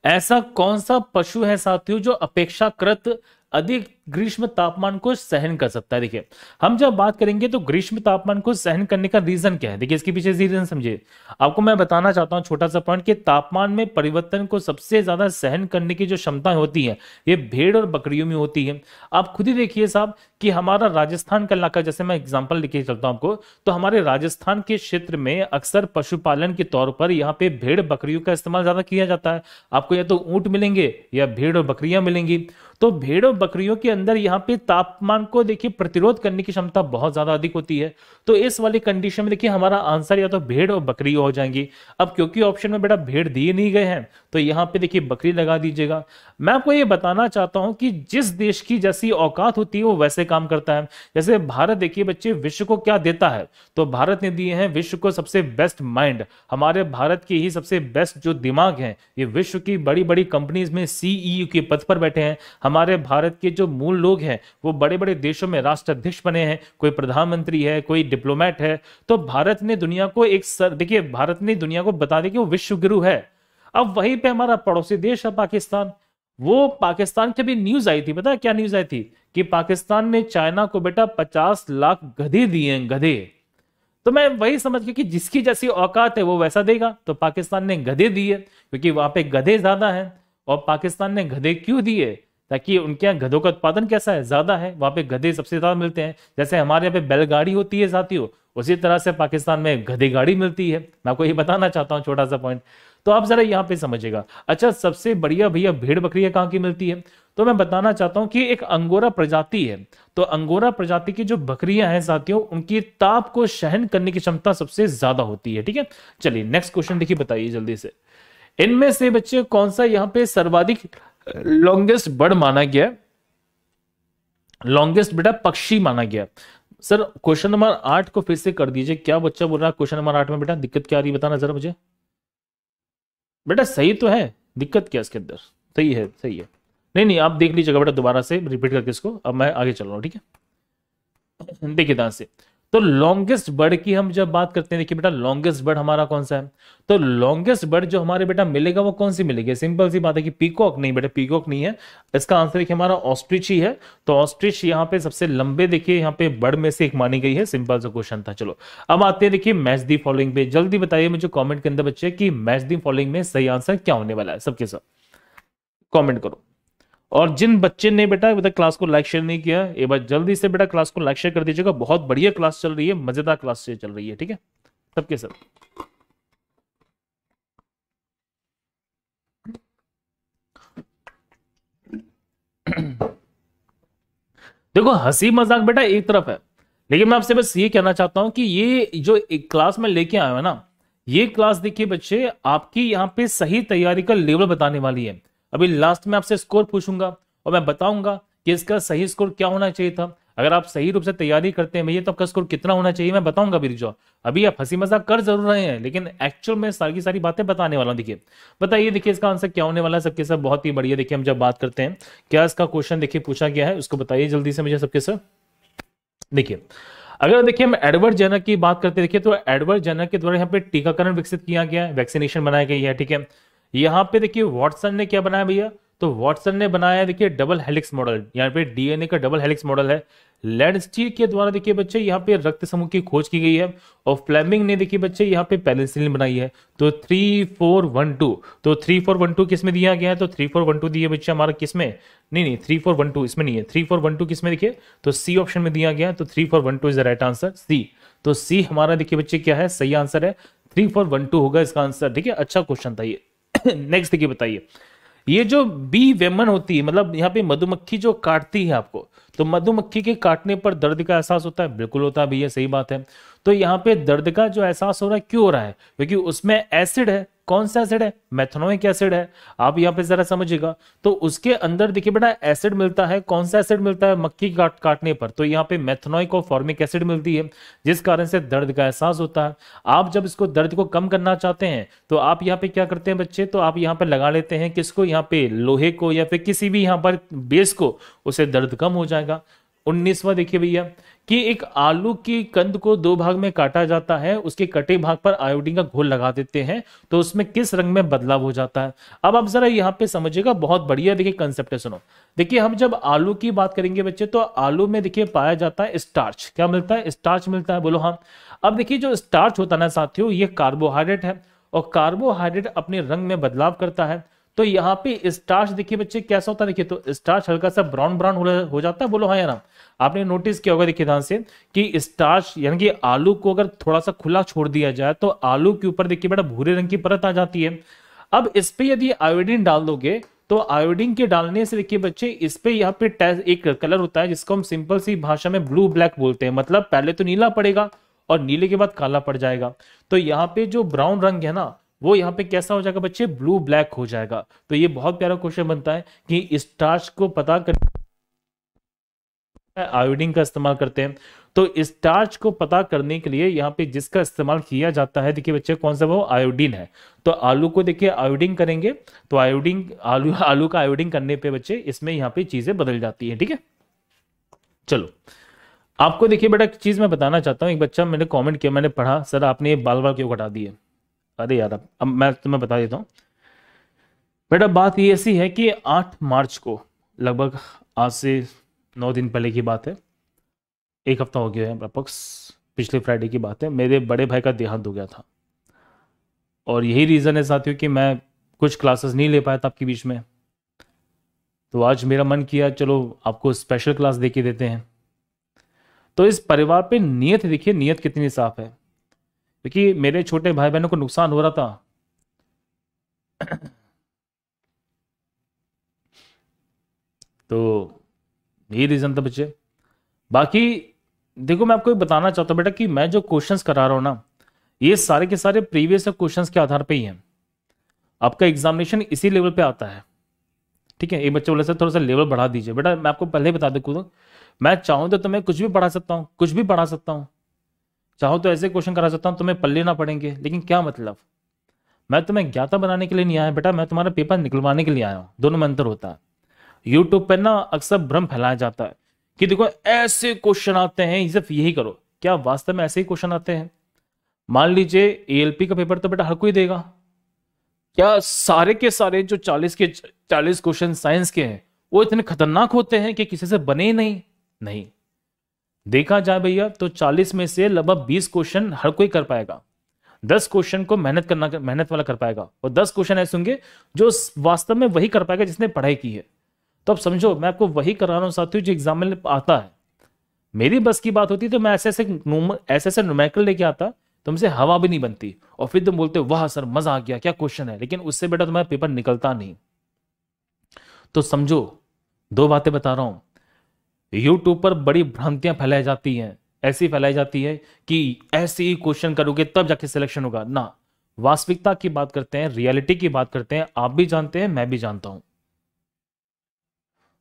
S1: ऐसा कौन सा पशु है साथियों जो अपेक्षाकृत अधिक ग्रीष्म तापमान को सहन कर सकता है देखिए हम जब बात करेंगे तो ग्रीष्म तापमान को सहन करने का रीजन क्या है देखिए इसके पीछे रीजन समझिए आपको मैं बताना चाहता हूं छोटा सा पॉइंट कि तापमान में परिवर्तन को सबसे ज्यादा सहन करने की जो क्षमता होती है ये भेड़ और बकरियों में होती है आप खुद ही देखिए साहब कि हमारा राजस्थान का इलाका जैसे मैं एग्जाम्पल लिखे चलता हूँ आपको तो हमारे राजस्थान के क्षेत्र में अक्सर पशुपालन के तौर पर यहाँ पे भेड़ बकरियों का इस्तेमाल ज्यादा किया जाता है आपको या तो ऊंट मिलेंगे या भेड़ और बकरियां मिलेंगी तो भेड़ और बकरियों के अंदर यहाँ पे तापमान को देखिए प्रतिरोध करने की क्षमता बहुत ज्यादा अधिक होती है तो इस वाली कंडीशन में देखिए हमारा आंसर या तो भेड़ और बकरी हो जाएंगी अब क्योंकि ऑप्शन में बेटा भेड़ दिए नहीं गए हैं तो यहाँ पे देखिए बकरी लगा दीजिएगा मैं आपको ये बताना चाहता हूँ कि जिस देश की जैसी औकात होती है वो वैसे काम करता है जैसे भारत देखिए बच्चे विश्व को क्या देता है तो भारत ने दिए हैं विश्व को सबसे बेस्ट माइंड हमारे भारत की ही सबसे बेस्ट जो दिमाग है ये विश्व की बड़ी बड़ी कंपनीज में सीईओ e के पद पर बैठे हैं हमारे भारत के जो मूल लोग हैं वो बड़े बड़े देशों में राष्ट्राध्यक्ष बने हैं कोई प्रधानमंत्री है कोई डिप्लोमेट है तो भारत ने दुनिया को एक सर देखिए भारत ने दुनिया को बता दिया कि वो विश्व गुरु है अब वहीं पे हमारा पड़ोसी देश है पाकिस्तान वो पाकिस्तान की भी न्यूज आई थी पता है क्या न्यूज आई थी कि पाकिस्तान ने चाइना को बेटा पचास लाख गधे दिए हैं गधे तो मैं वही समझ गया कि जिसकी जैसी औकात है वो वैसा देगा तो पाकिस्तान ने गधे दिए क्योंकि वहां पे गधे ज्यादा हैं और पाकिस्तान ने गधे क्यों दिए ताकि उनके यहाँ गधों का उत्पादन कैसा है ज्यादा है वहाँ पे गधे सबसे ज्यादा मिलते हैं जैसे हमारे यहाँ पे बैलगाड़ी होती है साथियों उसी तरह से पाकिस्तान में गधे गाड़ी मिलती है मैं आपको ये बताना चाहता हूँ छोटा सा पॉइंट तो आप जरा यहाँ पे समझेगा अच्छा सबसे बढ़िया भैया भेड़ बकरियां कहाँ की मिलती है तो मैं बताना चाहता हूँ कि एक अंगोरा प्रजाति है तो अंगोरा प्रजाति की जो बकरियां हैं साथियों उनकी ताप को सहन करने की क्षमता सबसे ज्यादा होती है ठीक है चलिए नेक्स्ट क्वेश्चन देखिए बताइए जल्दी से इनमें से बच्चे कौन सा यहाँ पे सर्वाधिक लॉन्गेस्ट बर्ड माना गया लॉन्गेस्ट बेटा पक्षी माना गया सर क्वेश्चन नंबर आठ को फिर से कर दीजिए क्या बच्चा बोल रहा है क्वेश्चन नंबर आठ में बेटा दिक्कत क्या आ रही है बताना जरा मुझे बेटा सही तो है दिक्कत क्या इसके अंदर सही है सही है नहीं नहीं आप देख लीजिएगा बेटा दोबारा से रिपीट करके इसको अब मैं आगे चल रहा हूँ ठीक है देखिए दान से तो लॉन्गेस्ट बर्ड की हम जब बात करते हैं देखिए बेटा लॉन्गेस्ट बर्ड हमारा कौन सा है तो लॉन्गेस्ट बर्ड जो हमारे बेटा मिलेगा वो कौन सी मिलेगी सिंपल सी बात है कि पीकॉक नहीं बेटा पीकॉक नहीं है इसका आंसर देखिए हमारा ऑस्ट्रिच ही है तो ऑस्ट्रिच यहाँ पे सबसे लंबे देखिए यहाँ पे बर्ड में से एक मानी गई है सिंपल सा क्वेश्चन था चलो अब आते हैं देखिए मैच दी फॉलोइंग पे जल्दी बताइए मुझे कॉमेंट के अंदर बच्चे की मैच दी फॉलोइंग में सही आंसर क्या होने वाला है सबके साथ कॉमेंट करो और जिन बच्चे ने बेटा अभी तक क्लास को लाइक शेयर नहीं किया एक बार जल्दी से बेटा क्लास को लाइक शेयर कर दीजिएगा बहुत बढ़िया क्लास चल रही है मजेदार क्लास से चल रही है ठीक है सबके सर देखो हंसी मजाक बेटा एक तरफ है लेकिन मैं आपसे बस ये कहना चाहता हूं कि ये जो एक क्लास में लेके आया हूं ना ये क्लास देखिए बच्चे आपकी यहाँ पे सही तैयारी का लेवल बताने वाली है अभी लास्ट में आपसे स्कोर पूछूंगा और मैं बताऊंगा कि इसका सही स्कोर क्या होना चाहिए था अगर आप सही रूप से तैयारी करते हैं भैया तो आपका स्कोर कितना होना चाहिए मैं बताऊंगा बिरजो अभी आप हंसी मजाक कर जरूर रहे हैं लेकिन एक्चुअल में सारी की सारी बातें बताने वाला हूँ देखिए बताइए देखिए इसका आंसर क्या होने वाला है सबके सर बहुत ही बढ़िया देखिए हम जब बात करते हैं क्या इसका क्वेश्चन देखिए पूछा गया है उसको बताइए जल्दी से मुझे सबके सर देखिए अगर देखिए हम एडवर्ड जनक की बात करते देखिए तो एडवर्ड जनक के द्वारा यहाँ पे टीकाकरण विकसित किया गया है वैक्सीनेशन बनाया गया है ठीक है यहाँ पे देखिए वॉटसन ने क्या बनाया भैया तो वॉटसन ने बनाया देखिए डबल हेलिक्स मॉडल यहाँ पे डीएनए का डबल हेलिक्स मॉडल है लैंडस्टीर के द्वारा देखिए बच्चे यहाँ पे रक्त समूह की खोज की गई है और फ्लेमिंग ने देखिए बच्चे यहाँ पे पेनिसिलिन बनाई है तो थ्री फोर वन टू तो थ्री फोर वन टू किस में दिया गया है तो थ्री फोर वन टू दिए बच्चे हमारा किसमें नहीं नहीं थ्री फोर वन टू इसमें नहीं है थ्री फोर वन टू किस में देखिए तो सी ऑप्शन में दिया गया है तो three four one two is the right answer C तो सी हमारा देखिए बच्चे क्या है सही आंसर है थ्री फोर वन टू होगा इसका आंसर ठीक है अच्छा क्वेश्चन था ये नेक्स्ट देखिए बताइए ये जो बी वेमन होती है मतलब यहाँ पे मधुमक्खी जो काटती है आपको तो मधुमक्खी के काटने पर दर्द का एहसास होता है बिल्कुल होता है भैया सही बात है तो यहाँ पे दर्द का जो एहसास हो रहा है क्यों हो रहा है क्योंकि उसमें एसिड है कौन सा एसिड है मेथनोइक एसिड है आप यहाँ पे जरा समझिएगा तो उसके अंदर देखिए बेटा एसिड मिलता है कौन सा एसिड मिलता है मक्की काट काटने पर तो यहाँ पे मेथनोइक और फॉर्मिक एसिड मिलती है जिस कारण से दर्द का एहसास होता है आप जब इसको दर्द को कम करना चाहते हैं तो आप यहाँ पे क्या करते हैं बच्चे तो आप यहाँ पे लगा लेते हैं किसको यहाँ पे लोहे को या फिर किसी भी यहाँ पर बेस को उसे दर्द कम हो जाएगा उन्नीसवा देखिए भैया कि एक आलू की कंद को दो भाग में काटा जाता है उसके कटे भाग पर आयोडीन का घोल लगा देते हैं तो उसमें किस रंग में बदलाव हो जाता है अब आप जरा यहाँ पे समझिएगा बहुत बढ़िया देखिए कंसेप्ट है सुनो देखिए हम जब आलू की बात करेंगे बच्चे तो आलू में देखिए पाया जाता है स्टार्च क्या मिलता है स्टार्च मिलता है बोलो हाँ अब देखिए जो स्टार्च होता है ना साथियों ये कार्बोहाइड्रेट है और कार्बोहाइड्रेट अपने रंग में बदलाव करता है तो यहाँ पे स्टार्च देखिए बच्चे कैसा होता है देखिए तो स्टार्च हल्का सा ब्राउन ब्राउन हो जाता है बोलो हाँ यार आपने नोटिस किया होगा देखिए ध्यान से कि स्टार्च यानी कि आलू को अगर थोड़ा सा खुला छोड़ दिया जाए तो आलू के ऊपर देखिए बेटा भूरे रंग की परत आ जाती है अब इस पर यदि आयोडीन डाल दोगे तो आयोडीन के डालने से देखिए बच्चे इस पे यहाँ पे एक कलर होता है जिसको हम सिंपल सी भाषा में ब्लू ब्लैक बोलते हैं मतलब पहले तो नीला पड़ेगा और नीले के बाद काला पड़ जाएगा तो यहाँ पे जो ब्राउन रंग है ना वो यहाँ पे कैसा हो जाएगा बच्चे ब्लू ब्लैक हो जाएगा तो ये बहुत प्यारा क्वेश्चन बनता है कि स्टार्च को पता कर आयोडीन का इस्तेमाल करते हैं तो स्टार्च को पता करने के लिए यहाँ पे जिसका इस्तेमाल किया जाता है देखिए बच्चे कौन सा वो आयोडीन है तो आलू को देखिए आयोडीन करेंगे तो आयोडीन आलू आलू का आयोडीन करने पे बच्चे इसमें यहाँ पे चीजें बदल जाती है ठीक है चलो आपको देखिए बेटा चीज मैं बताना चाहता हूँ एक बच्चा मैंने कॉमेंट किया मैंने पढ़ा सर आपने ये बाल बाल क्यों घटा दिए अरे यार अब मैं तुम्हें बता देता हूँ बेटा बात ये ऐसी है कि 8 मार्च को लगभग आज से नौ दिन पहले की बात है एक हफ्ता हो गया है लगभग पिछले फ्राइडे की बात है मेरे बड़े भाई का देहांत हो गया था और यही रीज़न है साथियों कि मैं कुछ क्लासेस नहीं ले पाया था आपके बीच में तो आज मेरा मन किया चलो आपको स्पेशल क्लास दे के देते हैं तो इस परिवार पे नियत देखिए नियत कितनी साफ है क्योंकि मेरे छोटे भाई बहनों को नुकसान हो रहा था तो यही रीज़न था बच्चे बाकी देखो मैं आपको ये बताना चाहता हूँ बेटा कि मैं जो क्वेश्चंस करा रहा हूँ ना ये सारे के सारे प्रीवियस क्वेश्चंस के आधार पे ही हैं आपका एग्जामिनेशन इसी लेवल पे आता है ठीक है एक बच्चे बोले सर थोड़ा सा लेवल बढ़ा दीजिए बेटा मैं आपको पहले बता दे मैं चाहूँ तो तुम्हें कुछ भी पढ़ा सकता हूँ कुछ भी पढ़ा सकता हूँ चाहो तो ऐसे क्वेश्चन करा सकता हूँ तुम्हें पल लेना पड़ेंगे लेकिन क्या मतलब मैं तुम्हें ज्ञाता बनाने के लिए नहीं आया बेटा मैं तुम्हारा पेपर निकलवाने के लिए आया हूँ दोनों में अंतर होता है यूट्यूब पर ना अक्सर भ्रम फैलाया जाता है कि देखो ऐसे क्वेश्चन आते हैं सिर्फ यही करो क्या वास्तव में ऐसे ही क्वेश्चन आते हैं मान लीजिए ए का पेपर तो बेटा हर कोई देगा क्या सारे के सारे जो चालीस के चालीस क्वेश्चन साइंस के हैं वो इतने खतरनाक होते हैं कि किसी से बने ही नहीं नहीं देखा जाए भैया तो 40 में से लगभग 20 क्वेश्चन हर कोई कर पाएगा 10 क्वेश्चन को मेहनत करना मेहनत वाला कर पाएगा और 10 क्वेश्चन ऐसे होंगे जो वास्तव में वही कर पाएगा जिसने पढ़ाई की है तो अब समझो मैं आपको वही करा रहा हूँ साथियों जो एग्जाम में आता है मेरी बस की बात होती तो मैं ऐसे ऐसे ऐसे ऐसे नोमैकल लेके आता तुमसे तो हवा भी नहीं बनती और फिर तुम बोलते वाह सर मजा आ गया क्या क्वेश्चन है लेकिन उससे बेटा तुम्हारा पेपर निकलता नहीं तो समझो दो बातें बता रहा हूं यूट्यूब पर बड़ी भ्रांतियां फैलाई जाती हैं ऐसी फैलाई जाती है कि ऐसे ही क्वेश्चन करोगे तब जाके सिलेक्शन होगा ना वास्तविकता की बात करते हैं रियलिटी की बात करते हैं आप भी जानते हैं मैं भी जानता हूं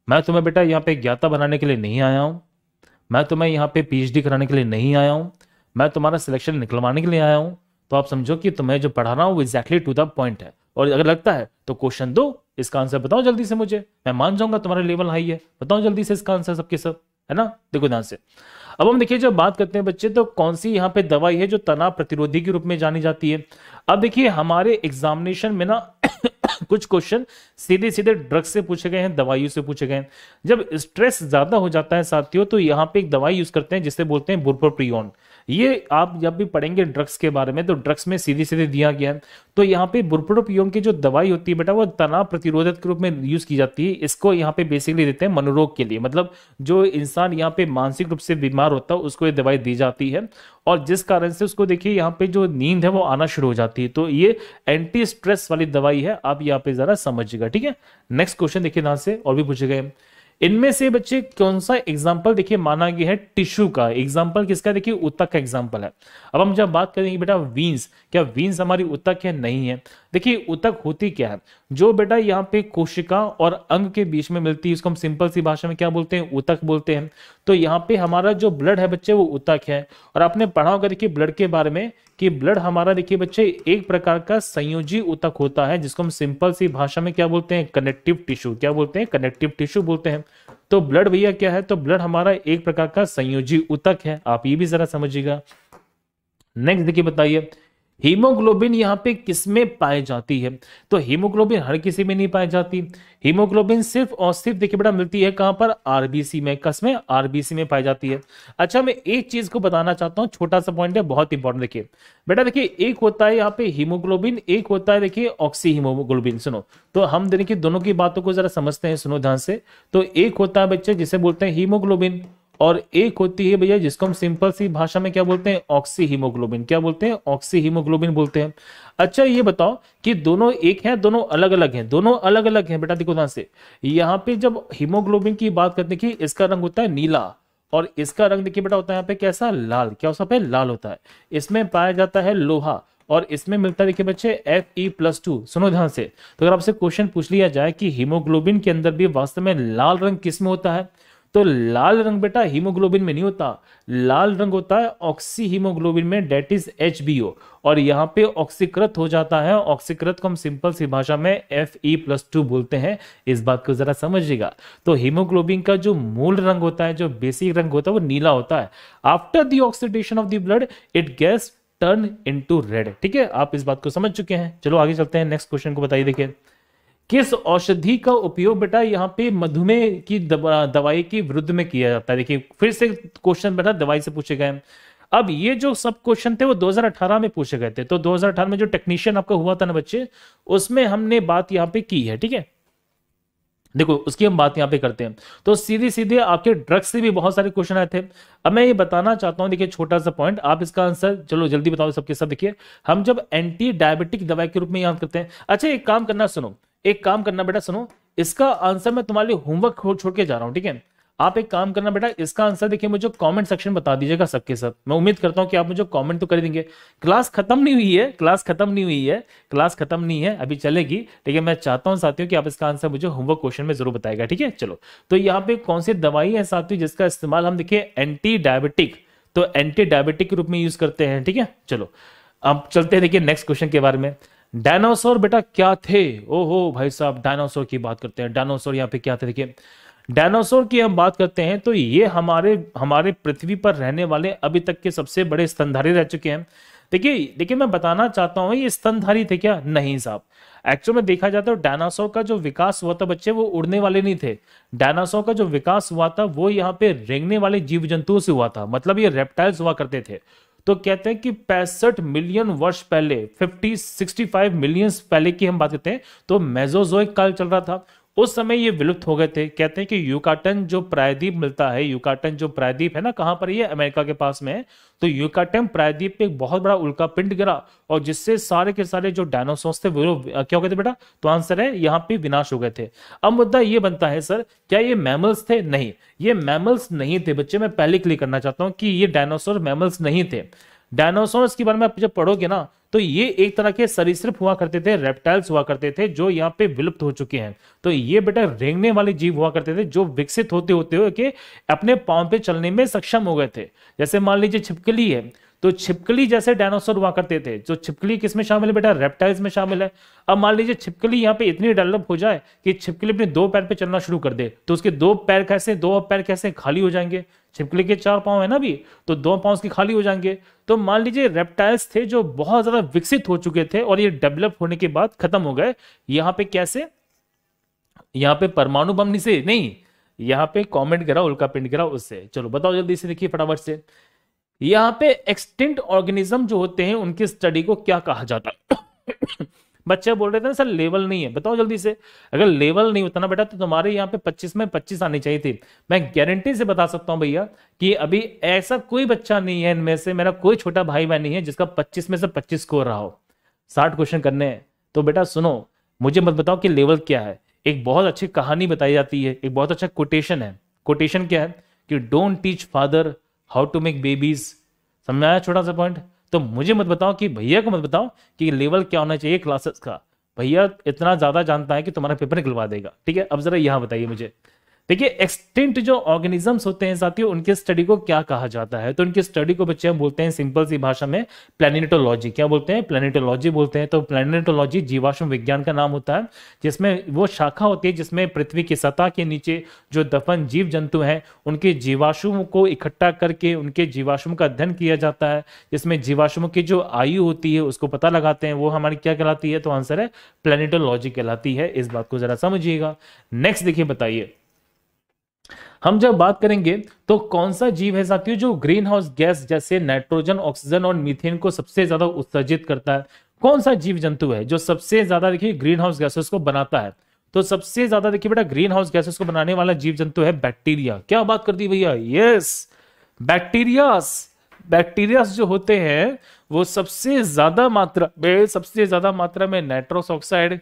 S1: मैं तुम्हें बेटा यहाँ पे ज्ञाता बनाने के लिए नहीं आया हूं मैं तुम्हें यहां पे पीएचडी कराने के लिए नहीं आया हूं मैं तुम्हारा सिलेक्शन निकलवाने के लिए आया हूं तो आप समझो कि तुम्हें जो पढ़ा रहा हूं वो एग्जैक्टली टू द पॉइंट है और अगर लगता है तो क्वेश्चन दो इसका आंसर बताओ जल्दी से मुझे मैं मान जाऊंगा तुम्हारा लेवल हाई है बताओ जल्दी से इसका आंसर सबके सब है ना देखो ध्यान से अब हम देखिए जब बात करते हैं बच्चे तो कौन सी यहाँ पे दवाई है जो तनाव प्रतिरोधी के रूप में जानी जाती है अब देखिए हमारे एग्जामिनेशन में ना कुछ क्वेश्चन सीधे सीधे ड्रग्स से पूछे गए हैं दवाइयों से पूछे गए हैं जब स्ट्रेस ज्यादा हो जाता है साथियों तो यहाँ पे एक दवाई यूज करते हैं जिसे बोलते हैं बुरपोप्रियोन ये आप जब भी पढ़ेंगे ड्रग्स के बारे में तो ड्रग्स में सीधे सीधे दिया गया है तो यहाँ पे बुरपुरोपयोग की जो दवाई होती है बेटा वो तनाव प्रतिरोधक के रूप में यूज की जाती है इसको यहाँ पे बेसिकली देते हैं मनोरोग के लिए मतलब जो इंसान यहाँ पे मानसिक रूप से बीमार होता है उसको ये दवाई दी जाती है और जिस कारण से उसको देखिए यहाँ पे जो नींद है वो आना शुरू हो जाती है तो ये एंटी स्ट्रेस वाली दवाई है आप यहाँ पे जरा समझिएगा ठीक है नेक्स्ट क्वेश्चन देखिए यहाँ से और भी पूछे गए इनमें से बच्चे कौन सा एग्जाम्पल देखिए माना गया है टिश्यू का एग्जाम्पल किसका देखिए उत्तक का एग्जाम्पल है अब हम जब बात करेंगे बेटा वीन्स क्या वीन्स हमारी उत्तक है नहीं है देखिए उतक होती क्या है जो बेटा यहाँ पे कोशिका और अंग के बीच में मिलती है इसको हम सिंपल सी भाषा में क्या बोलते हैं उतक बोलते हैं तो यहाँ पे हमारा जो ब्लड है बच्चे वो उतक है और आपने पढ़ा होगा देखिए ब्लड के बारे में कि ब्लड हमारा देखिए बच्चे एक प्रकार का संयोजी उतक होता है जिसको हम सिंपल सी भाषा में क्या बोलते हैं कनेक्टिव टिश्यू क्या बोलते हैं कनेक्टिव टिश्यू बोलते हैं तो ब्लड भैया क्या है तो ब्लड हमारा एक प्रकार का संयोजी उतक है आप ये भी जरा समझिएगा नेक्स्ट देखिए बताइए हीमोग्लोबिन यहाँ पे किस में पाई जाती है तो हीमोग्लोबिन हर किसी में नहीं पाई जाती हीमोग्लोबिन सिर्फ और सिर्फ देखिए बेटा मिलती है कहाँ पर आरबीसी में कस में आरबीसी में पाई जाती है अच्छा मैं एक चीज को बताना चाहता हूँ छोटा सा पॉइंट है बहुत इंपॉर्टेंट देखिए बेटा देखिए एक होता है यहाँ पे हीमोग्लोबिन एक होता है देखिए ऑक्सी हीमोग्लोबिन सुनो तो हम देखिए दोनों की बातों को जरा समझते हैं सुनो ध्यान से तो एक होता है बच्चे जिसे बोलते हैं हीमोग्लोबिन और एक होती है भैया जिसको हम सिंपल सी भाषा में क्या बोलते हैं ऑक्सी हीमोग्लोबिन क्या बोलते हैं ऑक्सी हीमोग्लोबिन बोलते हैं अच्छा ये बताओ कि दोनों एक हैं दोनों अलग अलग हैं दोनों अलग अलग हैं बेटा देखो ध्यान से यहाँ पे जब हीमोग्लोबिन की बात करते हैं इसका रंग होता है नीला और इसका रंग देखिए बेटा होता है यहाँ पे कैसा लाल क्या होता है लाल होता है इसमें पाया जाता है लोहा और इसमें मिलता है देखिए बच्चे एफ ई प्लस टू सुनो ध्यान से तो अगर आपसे क्वेश्चन पूछ लिया जाए कि हीमोग्लोबिन के अंदर भी वास्तव में लाल रंग किसमें होता है तो लाल रंग बेटा हीमोग्लोबिन में नहीं होता लाल रंग होता है ऑक्सी हीमोग्लोबिन में डेट इज एच और यहाँ पे ऑक्सीकृत हो जाता है ऑक्सीकृत को हम सिंपल सी भाषा में एफ ई प्लस टू बोलते हैं इस बात को जरा समझिएगा तो हीमोग्लोबिन का जो मूल रंग होता है जो बेसिक रंग होता है वो नीला होता है after the oxidation of the blood it gets turn into red ठीक है आप इस बात को समझ चुके हैं चलो आगे चलते हैं नेक्स्ट क्वेश्चन को बताइए देखिए किस औषधि का उपयोग बेटा यहाँ पे मधुमेह की दवाई के विरुद्ध में किया जाता है देखिए फिर से क्वेश्चन बेटा दवाई से पूछे गए अब ये जो सब क्वेश्चन थे वो 2018 में पूछे गए थे तो 2018 में जो टेक्नीशियन आपका हुआ था ना बच्चे उसमें हमने बात यहाँ पे की है ठीक है देखो उसकी हम बात यहाँ पे करते हैं तो सीधे सीधे आपके ड्रग्स से भी बहुत सारे क्वेश्चन आए थे अब मैं ये बताना चाहता हूँ देखिए छोटा सा पॉइंट आप इसका आंसर चलो जल्दी बताओ सबके साथ देखिए हम जब एंटी डायबिटिक दवाई के रूप में याद करते हैं अच्छा एक काम करना सुनो एक काम करना बेटा सुनो इसका आंसर मैं तुम्हारे लिए होमवर्क छोड़ के जा रहा हूँ ठीक है आप एक काम करना बेटा इसका आंसर देखिए मुझे कमेंट सेक्शन बता दीजिएगा सबके साथ मैं उम्मीद करता हूँ कि आप मुझे कमेंट तो कर देंगे क्लास खत्म नहीं हुई है क्लास खत्म नहीं हुई है क्लास खत्म नहीं है अभी चलेगी ठीक है मैं चाहता हूँ साथियों कि आप इसका आंसर मुझे होमवर्क क्वेश्चन में जरूर बताएगा ठीक है चलो तो यहाँ पे कौन सी दवाई है साथियों जिसका इस्तेमाल हम देखिए एंटी डायबिटिक तो एंटी डायबिटिक के रूप में यूज करते हैं ठीक है चलो अब चलते हैं देखिए नेक्स्ट क्वेश्चन के बारे में डायनासोर बेटा क्या थे ओहो भाई साहब डायनासोर की बात करते हैं डायनासोर यहाँ पे क्या थे देखिए डायनासोर की हम बात करते हैं तो ये हमारे हमारे पृथ्वी पर रहने वाले अभी तक के सबसे बड़े स्तनधारी रह चुके हैं देखिए देखिए मैं बताना चाहता हूँ ये स्तनधारी थे क्या नहीं साहब एक्चुअल में देखा जाता है डायनासोर का जो विकास हुआ था बच्चे वो उड़ने वाले नहीं थे डायनासोर का जो विकास हुआ था वो यहाँ पे रेंगने वाले जीव जंतुओं से हुआ था मतलब ये रेप्टाइल्स हुआ करते थे तो कहते हैं कि पैंसठ मिलियन वर्ष पहले 50 65 मिलियन पहले की हम बात करते हैं तो मेजोजोइक काल चल रहा था उस समय ये विलुप्त हो गए थे कहते हैं कि यूकाटन जो प्रायद्वीप मिलता है युकाटन जो प्रायद्वीप है ना कहां पर ये अमेरिका के पास में है तो यूकाटन प्रायद्वीप पे एक बहुत बड़ा उल्का पिंड गिरा और जिससे सारे के सारे जो डायनासोर्स थे वो क्या हो गए थे बेटा तो आंसर है यहाँ पे विनाश हो गए थे अब मुद्दा ये बनता है सर क्या ये मैमल्स थे नहीं ये मैमल्स नहीं थे बच्चे मैं पहले क्लियर करना चाहता हूँ कि ये डायनासोर मैमल्स नहीं थे डायनासोरस के बारे में आप जब पढ़ोगे ना तो ये एक तरह के सरीसृप हुआ करते थे रेप्टाइल्स हुआ करते थे जो यहाँ पे विलुप्त हो चुके हैं तो ये बेटा रेंगने वाले जीव हुआ करते थे जो विकसित होते होते हुए कि अपने पांव पे चलने में सक्षम हो गए थे जैसे मान लीजिए छिपकली है तो छिपकली जैसे डायनासोर हुआ करते थे जो छिपकली किसमें शामिल है बेटा रेप्टाइल्स में शामिल है अब मान लीजिए छिपकली यहाँ पे इतनी डेवलप हो जाए कि छिपकली अपने दो पैर पे चलना शुरू कर दे तो उसके दो पैर कैसे दो पैर कैसे खाली हो जाएंगे छिपकली के चार पाँव है ना भी तो दो पाँव उसके खाली हो जाएंगे तो मान लीजिए रेप्टाइल्स थे जो बहुत ज़्यादा विकसित हो चुके थे और ये डेवलप होने के बाद खत्म हो गए यहाँ पे कैसे यहाँ पे परमाणु बम से नहीं यहाँ पे कमेंट करा उल्का पिंड करा उससे चलो बताओ जल्दी से देखिए फटाफट से यहाँ पे एक्सटिंट ऑर्गेनिज्म जो होते हैं उनकी स्टडी को क्या कहा जाता है बच्चे बोल रहे थे ना सर लेवल नहीं है बताओ जल्दी से अगर लेवल नहीं होता ना बेटा तो तुम्हारे यहाँ पे पच्चीस में पच्चीस आनी चाहिए थी मैं गारंटी से बता सकता हूँ भैया कि अभी ऐसा कोई बच्चा नहीं है इनमें से मेरा कोई छोटा भाई बहन नहीं है जिसका पच्चीस में से पच्चीस स्कोर रहा हो साठ क्वेश्चन करने हैं तो बेटा सुनो मुझे मत बताओ कि लेवल क्या है एक बहुत अच्छी कहानी बताई जाती है एक बहुत अच्छा कोटेशन है कोटेशन क्या है कि don't teach father how to make babies समझ आया छोटा सा पॉइंट तो मुझे मत बताओ कि भैया को मत बताओ कि लेवल क्या होना चाहिए क्लासेस का भैया इतना ज़्यादा जानता है कि तुम्हारा पेपर निकलवा देगा ठीक है अब ज़रा यहाँ बताइए मुझे देखिए एक्सटेंट जो ऑर्गेनिजम्स होते हैं साथियों उनके स्टडी को क्या कहा जाता है तो उनकी स्टडी को बच्चे हम बोलते हैं सिंपल सी भाषा में प्लेनेटोलॉजी क्या बोलते हैं प्लानिटोलॉजी बोलते हैं तो प्लानिटोलॉजी जीवाश्म विज्ञान का नाम होता है जिसमें वो शाखा होती है जिसमें पृथ्वी की सतह के नीचे जो दफन जीव जंतु हैं उनके जीवाश्म को इकट्ठा करके उनके जीवाश्म का अध्ययन किया जाता है जिसमें जीवाश्म की जो आयु होती है उसको पता लगाते हैं वो हमारी क्या कहलाती है तो आंसर है प्लानिटोलॉजी कहलाती है इस बात को जरा समझिएगा नेक्स्ट देखिए बताइए हम जब बात करेंगे तो कौन सा जीव है साथियों जो ग्रीन हाउस गैस जैसे नाइट्रोजन ऑक्सीजन और मीथेन को सबसे ज्यादा उत्सर्जित करता है कौन सा जीव जंतु है जो सबसे ज्यादा देखिए ग्रीन हाउस गैसेस को बनाता है तो सबसे ज्यादा देखिए बेटा ग्रीन हाउस गैसेस को बनाने वाला जीव जंतु है बैक्टीरिया क्या बात कर दी भैया यस बैक्टीरियास बैक्टीरिया जो होते हैं वो सबसे ज्यादा मात्रा सबसे ज्यादा मात्रा में नाइट्रोस ऑक्साइड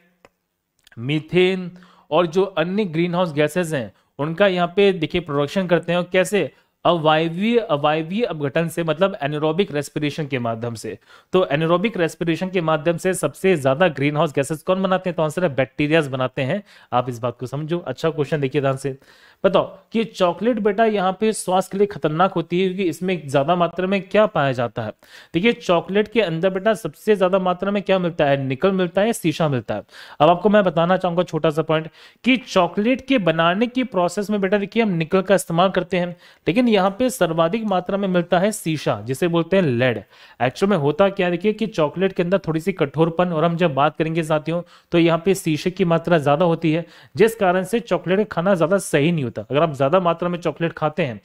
S1: मीथेन और जो अन्य ग्रीन हाउस गैसेज हैं उनका यहाँ पे देखिए प्रोडक्शन करते हैं कैसे अवायवीय अवायवीय अपघटन से मतलब एनोरोबिक रेस्पिरेशन के माध्यम से तो एनोरोबिक रेस्पिरेशन के माध्यम से सबसे ज्यादा ग्रीन हाउस गैसेस कौन बनाते हैं तो आंसर है बैक्टीरियाज बनाते हैं आप इस बात को समझो अच्छा क्वेश्चन देखिए ध्यान से बताओ कि चॉकलेट बेटा यहाँ पे स्वास्थ्य के लिए खतरनाक होती है क्योंकि इसमें ज्यादा मात्रा में क्या पाया जाता है देखिए चॉकलेट के अंदर बेटा सबसे ज्यादा मात्रा में क्या मिलता है निकल मिलता है शीशा मिलता है अब आपको मैं बताना चाहूंगा छोटा सा पॉइंट कि चॉकलेट के बनाने की प्रोसेस में बेटा देखिए हम निकल का इस्तेमाल करते हैं लेकिन यहाँ पे सर्वाधिक मात्रा में मिलता है शीशा जिसे बोलते हैं लेड एक्चुअल में होता क्या देखिए कि चॉकलेट के अंदर थोड़ी सी कठोरपन और हम जब बात करेंगे साथियों तो यहाँ पे शीशे की मात्रा ज्यादा होती है जिस कारण से चॉकलेट खाना ज्यादा सही नहीं होता होता अगर आप ज्यादा मात्रा में चॉकलेट खाते हैं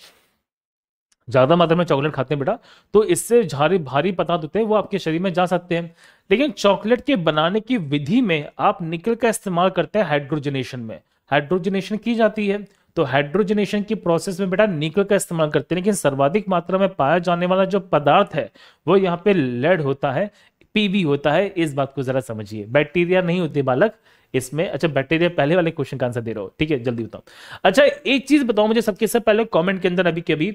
S1: ज्यादा मात्रा में चॉकलेट खाते हैं बेटा तो इससे झारी भारी पदार्थ होते हैं वो आपके शरीर में जा सकते हैं लेकिन चॉकलेट के बनाने की विधि में आप निकल का इस्तेमाल करते हैं हाइड्रोजनेशन में हाइड्रोजनेशन की जाती है तो हाइड्रोजनेशन की प्रोसेस में बेटा निकल का इस्तेमाल करते हैं लेकिन सर्वाधिक मात्रा में पाया जाने वाला जो पदार्थ है वो यहाँ पे लेड होता है पीवी होता है इस बात को जरा समझिए बैक्टीरिया नहीं होते बालक इसमें अच्छा बैक्टीरिया पहले वाले क्वेश्चन का आंसर दे रहा हो ठीक है जल्दी बताओ अच्छा एक चीज बताओ मुझे सबके सब पहले कॉमेंट के अंदर अभी के अभी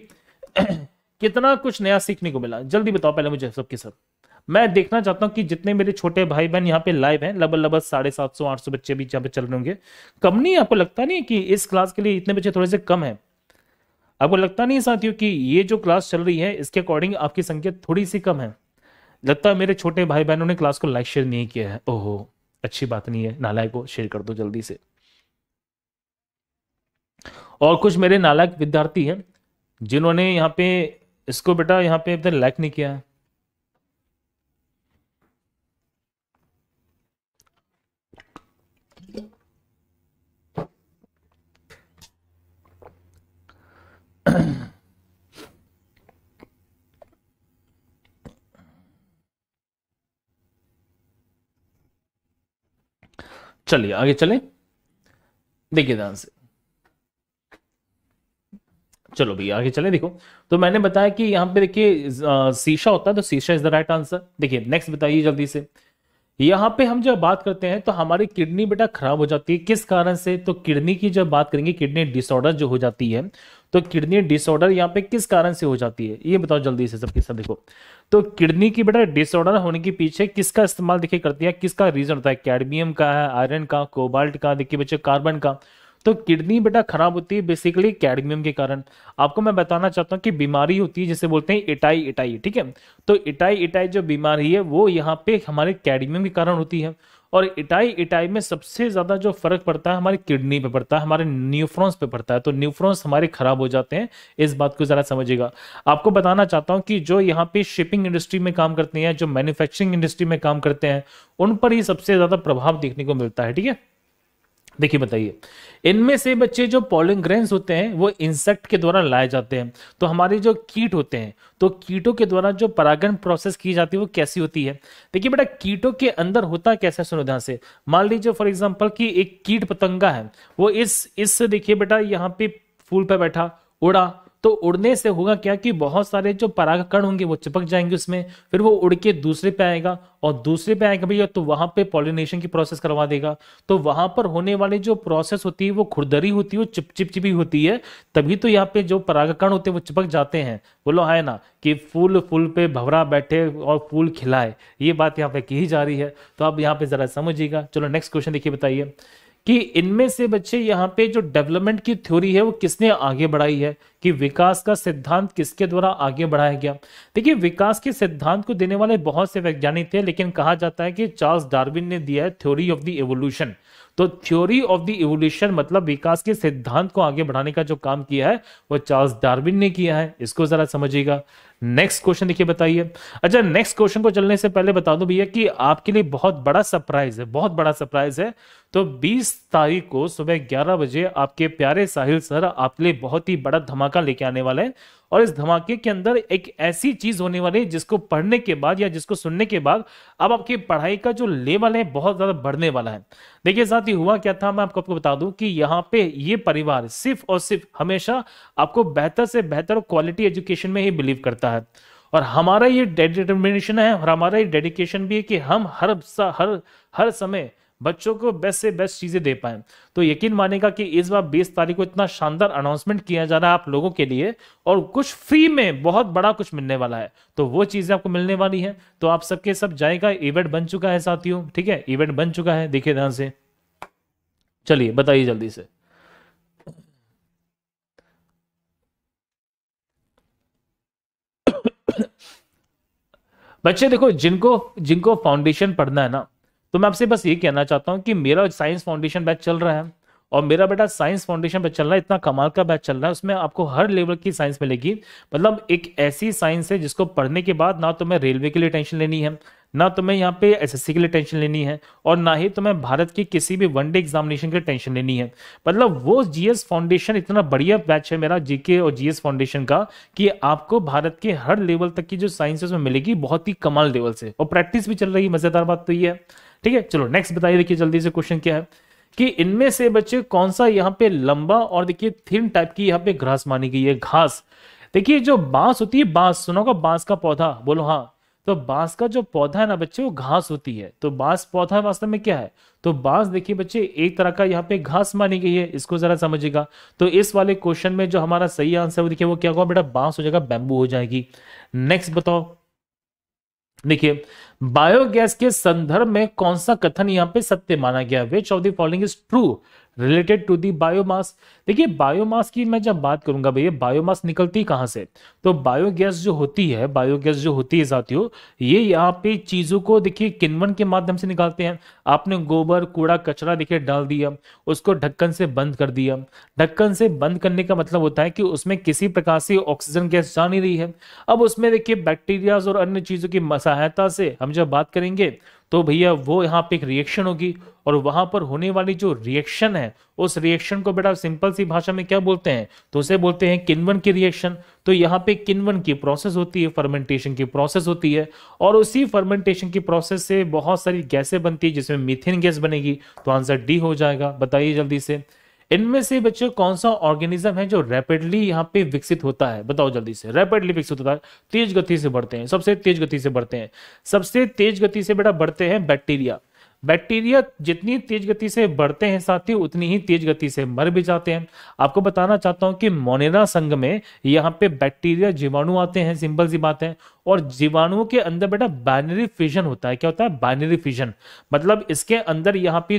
S1: कितना कुछ नया सीखने को मिला जल्दी बताओ पहले मुझे सबके सब मैं देखना चाहता हूं कि जितने मेरे छोटे भाई बहन यहाँ पे लाइव हैं लगभग लगभग साढ़े सात सौ आठ सौ बच्चे भी यहाँ पे चल रहे होंगे कम नहीं आपको लगता नहीं कि इस क्लास के लिए इतने बच्चे थोड़े से कम है आपको लगता नहीं साथियों कि ये जो क्लास चल रही है इसके अकॉर्डिंग आपकी संख्या थोड़ी सी कम है लगता है मेरे छोटे भाई बहनों ने क्लास को लाइक शेयर नहीं किया है ओहो अच्छी बात नहीं है नालायक को शेयर कर दो जल्दी से और कुछ मेरे नालायक विद्यार्थी हैं जिन्होंने यहाँ पे इसको बेटा यहाँ पे इधर लाइक नहीं किया है चलिए आगे चले देखिए ध्यान से चलो भैया आगे चले देखो तो मैंने बताया कि यहां पे देखिए शीशा होता है तो शीशा इज द राइट आंसर देखिए नेक्स्ट बताइए जल्दी से यहाँ पे हम जब बात करते हैं तो हमारी किडनी बेटा खराब हो जाती है किस कारण से तो किडनी की जब बात करेंगे किडनी डिसऑर्डर जो हो जाती है तो किडनी डिसऑर्डर यहाँ पे किस कारण से हो जाती है ये बताओ जल्दी से सबके साथ देखो तो किडनी की बेटा डिसऑर्डर होने के पीछे किसका इस्तेमाल देखिए करती है किसका रीजन होता है कैडमियम का है आयरन का कोबाल्ट का देखिए बच्चे कार्बन का तो किडनी बेटा खराब होती है बेसिकली कैडमियम के कारण आपको मैं बताना चाहता हूँ कि बीमारी होती है जिसे बोलते हैं इटाई इटाई ठीक है तो इटाई इटाई जो बीमारी है वो यहाँ पे हमारे कैडमियम के कारण होती है और इटाई इटाई में सबसे ज़्यादा जो फर्क पड़ता है हमारे किडनी पे पड़ता है हमारे न्यूफ्रॉन्स पे पड़ता है तो न्यूफ्रॉन्स हमारे खराब हो जाते हैं इस बात को ज़रा समझिएगा आपको बताना चाहता हूँ कि जो यहाँ पे शिपिंग इंडस्ट्री में काम करते हैं जो मैन्युफैक्चरिंग इंडस्ट्री में काम करते हैं उन पर ही सबसे ज़्यादा प्रभाव देखने को मिलता है ठीक है देखिए बताइए इनमें से बच्चे जो पॉलिंग्रेन्स होते हैं वो इंसेक्ट के द्वारा लाए जाते हैं तो हमारे जो कीट होते हैं तो कीटों के द्वारा जो परागण प्रोसेस की जाती है वो कैसी होती है देखिए बेटा कीटों के अंदर होता कैसा सुनो ध्यान से मान लीजिए फॉर एग्जाम्पल कि एक कीट पतंगा है वो इस इस देखिए बेटा यहाँ पे फूल पे बैठा उड़ा तो उड़ने से होगा क्या कि बहुत सारे जो परागकण होंगे वो चिपक जाएंगे उसमें फिर वो उड़ के दूसरे पे आएगा और दूसरे पे आएगा भैया तो वहां पे पॉलिनेशन की प्रोसेस करवा देगा तो वहां पर होने वाली जो प्रोसेस होती है वो खुरदरी होती है वो चिप होती है तभी तो यहाँ पे जो परागकण होते हैं वो चिपक जाते हैं बोलो है ना कि फूल फूल पे भवरा बैठे और फूल खिलाए ये बात यहाँ पे की जा रही है तो आप यहाँ पे जरा समझिएगा चलो नेक्स्ट क्वेश्चन देखिए बताइए कि इनमें से बच्चे यहाँ पे जो डेवलपमेंट की थ्योरी है वो किसने आगे बढ़ाई है कि विकास का सिद्धांत किसके द्वारा आगे बढ़ाया गया देखिए विकास के सिद्धांत को देने वाले बहुत से वैज्ञानिक थे लेकिन कहा जाता है कि चार्ल्स डार्विन ने दिया है थ्योरी ऑफ द एवोल्यूशन तो थ्योरी ऑफ द इवोल्यूशन मतलब विकास के सिद्धांत को आगे बढ़ाने का जो काम किया है वो चार्ल्स डार्विन ने किया है इसको जरा समझिएगा नेक्स्ट क्वेश्चन देखिए बताइए अच्छा नेक्स्ट क्वेश्चन को चलने से पहले बता दो भैया कि आपके लिए बहुत बड़ा सरप्राइज है बहुत बड़ा सरप्राइज है तो 20 तारीख को सुबह 11 बजे आपके प्यारे साहिल सर आपके लिए बहुत ही बड़ा धमाका लेके आने वाले हैं और इस धमाके के अंदर एक ऐसी चीज होने वाली है जिसको पढ़ने के बाद या जिसको सुनने के बाद अब आपकी पढ़ाई का जो लेवल है बहुत ज्यादा बढ़ने वाला है देखिए साथ ही हुआ क्या था मैं आपको आपको बता दूं कि यहाँ पे ये परिवार सिर्फ और सिर्फ हमेशा आपको बेहतर से बेहतर क्वालिटी एजुकेशन में ही बिलीव करता है और हमारा ये डिटर्मिनेशन है और हमारा ये डेडिकेशन भी है कि हम हर हर हर समय बच्चों को बेस्ट से बेस्ट चीजें दे पाए तो यकीन मानेगा कि इस बार बीस तारीख को इतना शानदार अनाउंसमेंट किया जा रहा है आप लोगों के लिए और कुछ फ्री में बहुत बड़ा कुछ मिलने वाला है तो वो चीजें आपको मिलने वाली है तो आप सबके सब जाएगा इवेंट बन चुका है साथियों ठीक है इवेंट बन चुका है देखिए ध्यान से चलिए बताइए जल्दी से बच्चे देखो जिनको जिनको फाउंडेशन पढ़ना है ना तो मैं आपसे बस ये कहना चाहता हूँ कि मेरा साइंस फाउंडेशन बैच चल रहा है और मेरा बेटा साइंस फाउंडेशन पे चल रहा है इतना कमाल का बैच चल रहा है उसमें आपको हर लेवल की साइंस मिलेगी मतलब एक ऐसी साइंस है जिसको पढ़ने के बाद ना तुम्हें रेलवे के लिए टेंशन लेनी है ना तुम्हें यहाँ पे एसएससी के लिए टेंशन लेनी है और ना ही तुम्हें भारत की किसी भी वनडे एग्जामिनेशन के लिए टेंशन लेनी है मतलब वो जीएस फाउंडेशन इतना बढ़िया बैच है मेरा जीके और जीएस फाउंडेशन का कि आपको भारत के हर लेवल तक की जो साइंसेस में मिलेगी बहुत ही कमाल लेवल से और प्रैक्टिस भी चल रही है मजेदार बात तो ये है ठीक है चलो नेक्स्ट बताइए देखिए जल्दी से क्वेश्चन क्या है कि इनमें से बच्चे कौन सा यहाँ पे लंबा और देखिए थिन टाइप की यहाँ पे घास मानी गई है घास देखिए जो बांस होती है बांस सुनो का बांस का पौधा बोलो हाँ तो बांस का जो पौधा है ना बच्चे वो घास होती है तो बांस पौधा वास्तव में क्या है तो बांस देखिए बच्चे एक तरह का यहाँ पे घास मानी गई है इसको जरा समझिएगा तो इस वाले क्वेश्चन में जो हमारा सही आंसर है वो देखिए वो क्या होगा बेटा बांस हो जाएगा बैम्बू हो जाएगी नेक्स्ट बताओ देखिए बायोगैस के संदर्भ में कौन सा कथन यहां पे सत्य माना गया which of the following is true related to the biomass देखिए बायोमास की मैं जब बात करूंगा भैया बायोमास निकलती कहाँ से तो बायोगैस जो होती है बायोगैस जो होती है साथियों ये यहाँ पे चीज़ों को देखिए किनवन के माध्यम से निकालते हैं आपने गोबर कूड़ा कचरा देखिए डाल दिया उसको ढक्कन से बंद कर दिया ढक्कन से बंद करने का मतलब होता है कि उसमें किसी प्रकार से ऑक्सीजन गैस जा नहीं रही है अब उसमें देखिए बैक्टीरियाज और अन्य चीज़ों की सहायता से हम जब बात करेंगे तो भैया वो यहाँ पे एक रिएक्शन होगी और वहां पर होने वाली जो रिएक्शन है उस रिएक्शन को बेटा सिंपल सी भाषा में क्या बोलते हैं तो उसे बोलते हैं किनवन की रिएक्शन तो यहाँ पे किनवन की प्रोसेस होती है फर्मेंटेशन की प्रोसेस होती है और उसी फर्मेंटेशन की प्रोसेस से बहुत सारी गैसें बनती है जिसमें मिथिन गैस बनेगी तो आंसर डी हो जाएगा बताइए जल्दी से इनमें से बच्चों कौन सा ऑर्गेनिज्म है जो रैपिडली यहाँ पे विकसित होता है बताओ जल्दी से रैपिडली विकसित होता है तेज गति से बढ़ते हैं सबसे तेज गति से बढ़ते हैं सबसे तेज गति से बेटा बढ़ते हैं बैक्टीरिया बैक्टीरिया जितनी तेज गति से बढ़ते हैं साथ ही उतनी ही तेज गति से मर भी जाते हैं आपको बताना चाहता हूं कि मोनेरा संघ में यहाँ पे बैक्टीरिया जीवाणु आते हैं सिंपल सी बात है और जीवाणुओं के अंदर बेटा बाइनरी फिजन होता है क्या होता है बाइनरी फिजन मतलब इसके अंदर यहाँ पे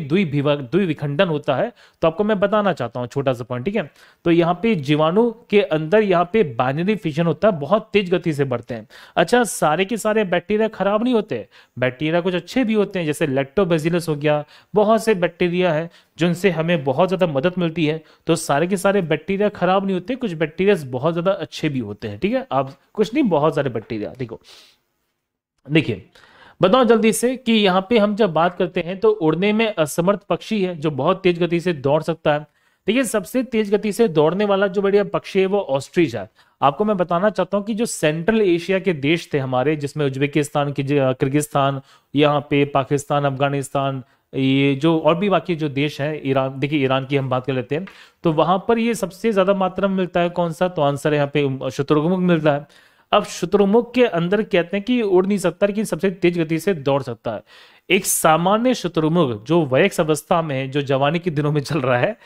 S1: विखंडन होता है तो आपको मैं बताना चाहता हूँ छोटा सा पॉइंट ठीक है तो यहाँ पे जीवाणु के अंदर यहाँ पे बाइनरी फिजन होता है बहुत तेज गति से बढ़ते हैं अच्छा सारे के सारे बैक्टीरिया खराब नहीं होते बैक्टीरिया कुछ अच्छे भी होते हैं जैसे लेक्टोबेजिलस हो गया बहुत से बैक्टीरिया है जिनसे हमें बहुत ज़्यादा मदद मिलती है तो सारे के सारे बैक्टीरिया ख़राब नहीं होते कुछ बैक्टीरिया बहुत ज़्यादा अच्छे भी होते हैं ठीक है आप कुछ नहीं बहुत सारे बैक्टीरिया देखो देखिए बताओ जल्दी से कि यहाँ पे हम जब बात करते हैं तो उड़ने में असमर्थ पक्षी है जो बहुत तेज गति से दौड़ सकता है देखिए सबसे तेज गति से दौड़ने वाला जो बढ़िया पक्षी है वो ऑस्ट्रिच है आपको मैं बताना चाहता हूँ कि जो सेंट्रल एशिया के देश थे हमारे जिसमें उज्बेकिस्तान किर्गिस्तान यहाँ पे पाकिस्तान अफगानिस्तान ये जो और भी बाकी जो देश है ईरान देखिए ईरान की हम बात कर लेते हैं तो वहां पर ये सबसे ज्यादा मात्रा में मिलता है कौन सा तो आंसर यहाँ पे शत्रुमुख मिलता है अब शत्रुमुख के अंदर कहते हैं कि उड़ नहीं सकता लेकिन सबसे तेज गति से दौड़ सकता है एक सामान्य शत्रुमुख जो वयस्क अवस्था में है जो जवानी के दिनों में चल रहा है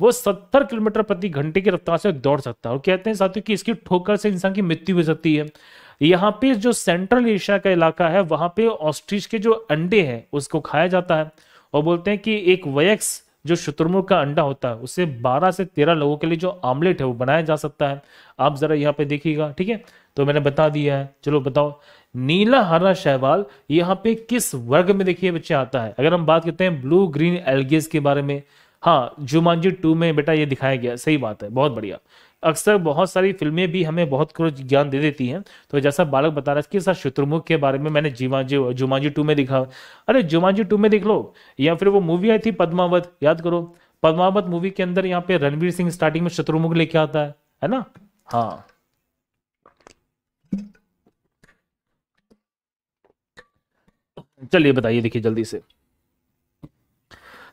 S1: वो सत्तर किलोमीटर प्रति घंटे की रफ्तार से दौड़ सकता है और कहते हैं साथियों कि इसकी ठोकर से इंसान की मृत्यु हो सकती है यहाँ पे जो सेंट्रल एशिया का इलाका है वहां पे ऑस्ट्रिच के जो अंडे हैं उसको खाया जाता है और बोलते हैं कि एक वयक्स जो शुतुरमुर्ग का अंडा होता है उसे 12 से 13 लोगों के लिए जो आमलेट है वो बनाया जा सकता है आप जरा यहाँ पे देखिएगा ठीक है तो मैंने बता दिया है चलो बताओ नीला हरा शैवाल यहाँ पे किस वर्ग में देखिए बच्चे आता है अगर हम बात करते हैं ब्लू ग्रीन एलगेज के बारे में हाँ जुमानजी टू में बेटा ये दिखाया गया सही बात है बहुत बढ़िया अक्सर बहुत सारी फिल्में भी हमें बहुत कुछ ज्ञान दे देती हैं तो जैसा बालक बता रहा है कि सर शत्रुमुख के बारे में मैंने जीवाजी जुमाजी टू में दिखा अरे जुमाजी टू में देख लो या फिर वो मूवी आई थी पद्मावत याद करो पद्मावत मूवी के अंदर यहाँ पे रणवीर सिंह स्टार्टिंग में शत्रुमुख लेके आता है है ना हाँ चलिए बताइए देखिए जल्दी से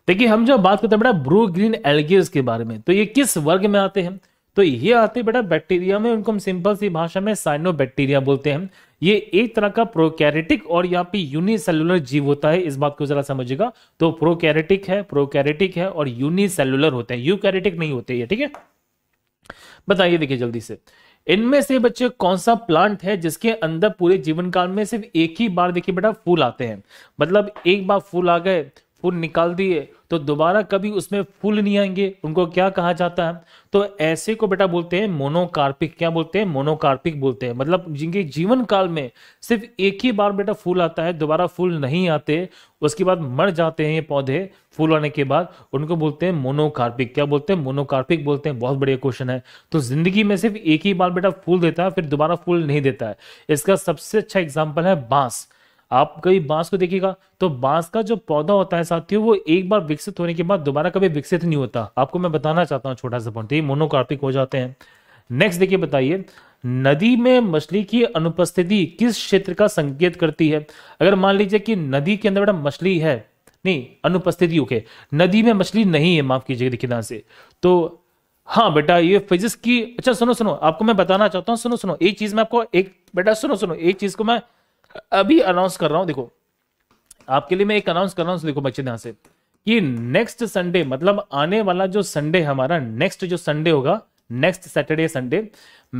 S1: देखिए हम जब बात करते हैं बेटा ब्रू ग्रीन एलगेज के बारे में तो ये किस वर्ग में आते हैं तो ये आते बेटा बैक्टीरिया में उनको हम सिंपल सी भाषा में साइनो बैक्टीरिया बोलते हैं ये एक तरह का प्रोकैरेटिक और यहाँ पे यूनिसेलुलर जीव होता है इस बात को जरा समझिएगा तो प्रोकैरेटिक है प्रोकैरेटिक है और यूनिसेलुलर होते हैं यूकैरेटिक नहीं होते ये ठीक है बताइए देखिए जल्दी से इनमें से बच्चे कौन सा प्लांट है जिसके अंदर पूरे जीवन काल में सिर्फ एक ही बार देखिए बेटा फूल आते हैं मतलब एक बार फूल आ गए फूल निकाल दिए तो दोबारा कभी उसमें फूल नहीं आएंगे उनको क्या कहा जाता है तो ऐसे को बेटा बोलते हैं मोनोकार्पिक क्या बोलते हैं मोनोकार्पिक बोलते हैं मतलब जिनके जीवन काल में सिर्फ एक ही बार बेटा फूल आता है दोबारा फूल नहीं आते उसके बाद मर जाते हैं ये पौधे फूल आने के बाद उनको बोलते हैं मोनोकार्पिक क्या बोलते हैं मोनोकार्पिक बोलते हैं बहुत बढ़िया क्वेश्चन है तो जिंदगी में सिर्फ एक ही बार बेटा फूल देता है फिर दोबारा फूल नहीं देता है इसका सबसे अच्छा एग्जाम्पल है बांस आप कभी बांस को देखिएगा तो बांस का जो पौधा होता है साथियों वो एक बार विकसित होने के बाद दोबारा कभी विकसित नहीं होता आपको मैं बताना चाहता हूँ छोटा सा पॉइंट मोनोकार्पिक हो जाते हैं नेक्स्ट देखिए बताइए नदी में मछली की अनुपस्थिति किस क्षेत्र का संकेत करती है अगर मान लीजिए कि नदी के अंदर बड़ा मछली है नहीं अनुपस्थिति ओके नदी में मछली नहीं है माफ कीजिएगा देखिए ध्यान से तो हाँ बेटा ये फिजिक्स की अच्छा सुनो सुनो आपको मैं बताना चाहता हूँ सुनो सुनो एक चीज में आपको एक बेटा सुनो सुनो एक चीज को मैं अभी अनाउंस कर रहा हूं देखो आपके लिए मैं एक अनाउंस कर रहा हूं देखो बच्चे ध्यान से कि नेक्स्ट संडे मतलब आने वाला जो संडे हमारा नेक्स्ट जो संडे होगा नेक्स्ट सैटरडे संडे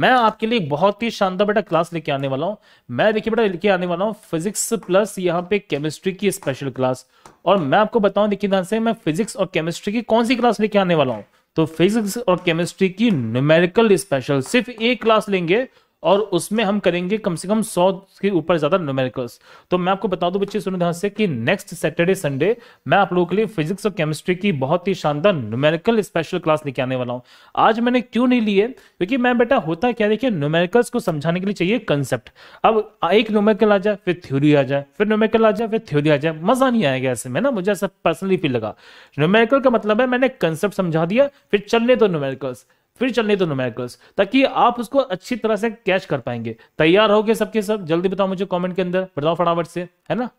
S1: मैं आपके लिए बहुत ही शानदार बेटा क्लास लेके आने वाला हूं मैं देखिए बेटा लेके आने वाला हूँ फिजिक्स प्लस यहाँ पे केमिस्ट्री की स्पेशल क्लास और मैं आपको बताऊं देखिए ध्यान से मैं फिजिक्स और केमिस्ट्री की कौन सी क्लास लेके आने वाला हूँ तो फिजिक्स और केमिस्ट्री की न्यूमेरिकल स्पेशल सिर्फ एक क्लास लेंगे और उसमें हम करेंगे कम से कम सौ के ऊपर ज्यादा न्यूमेरिकल्स तो मैं आपको बता दूं बच्चे सुनो ध्यान से कि नेक्स्ट सैटरडे संडे मैं आप लोगों के लिए फिजिक्स और केमिस्ट्री की बहुत ही शानदार न्यूमेरिकल स्पेशल क्लास लेके आने वाला हूं आज मैंने क्यों नहीं लिए क्योंकि मैं बेटा होता क्या देखिए न्यूमेरिकल्स को समझाने के लिए चाहिए कंसेप्ट अब एक न्यूमेरिकल आ जाए फिर थ्योरी आ जाए फिर न्यूमेरिकल आ जाए फिर थ्योरी आ जाए मजा नहीं आएगा ऐसे में ना मुझे ऐसा पर्सनली फील लगा न्यूमेरिकल का मतलब है मैंने कंसेप्ट समझा दिया फिर चलने दो न्यूमेरिकल्स फिर चलने दो न्यूमेरिकल्स ताकि आप उसको अच्छी तरह से कैच कर पाएंगे तैयार हो गए सबके सब जल्दी बताओ मुझे कमेंट के अंदर बताओ फटाफट से है ना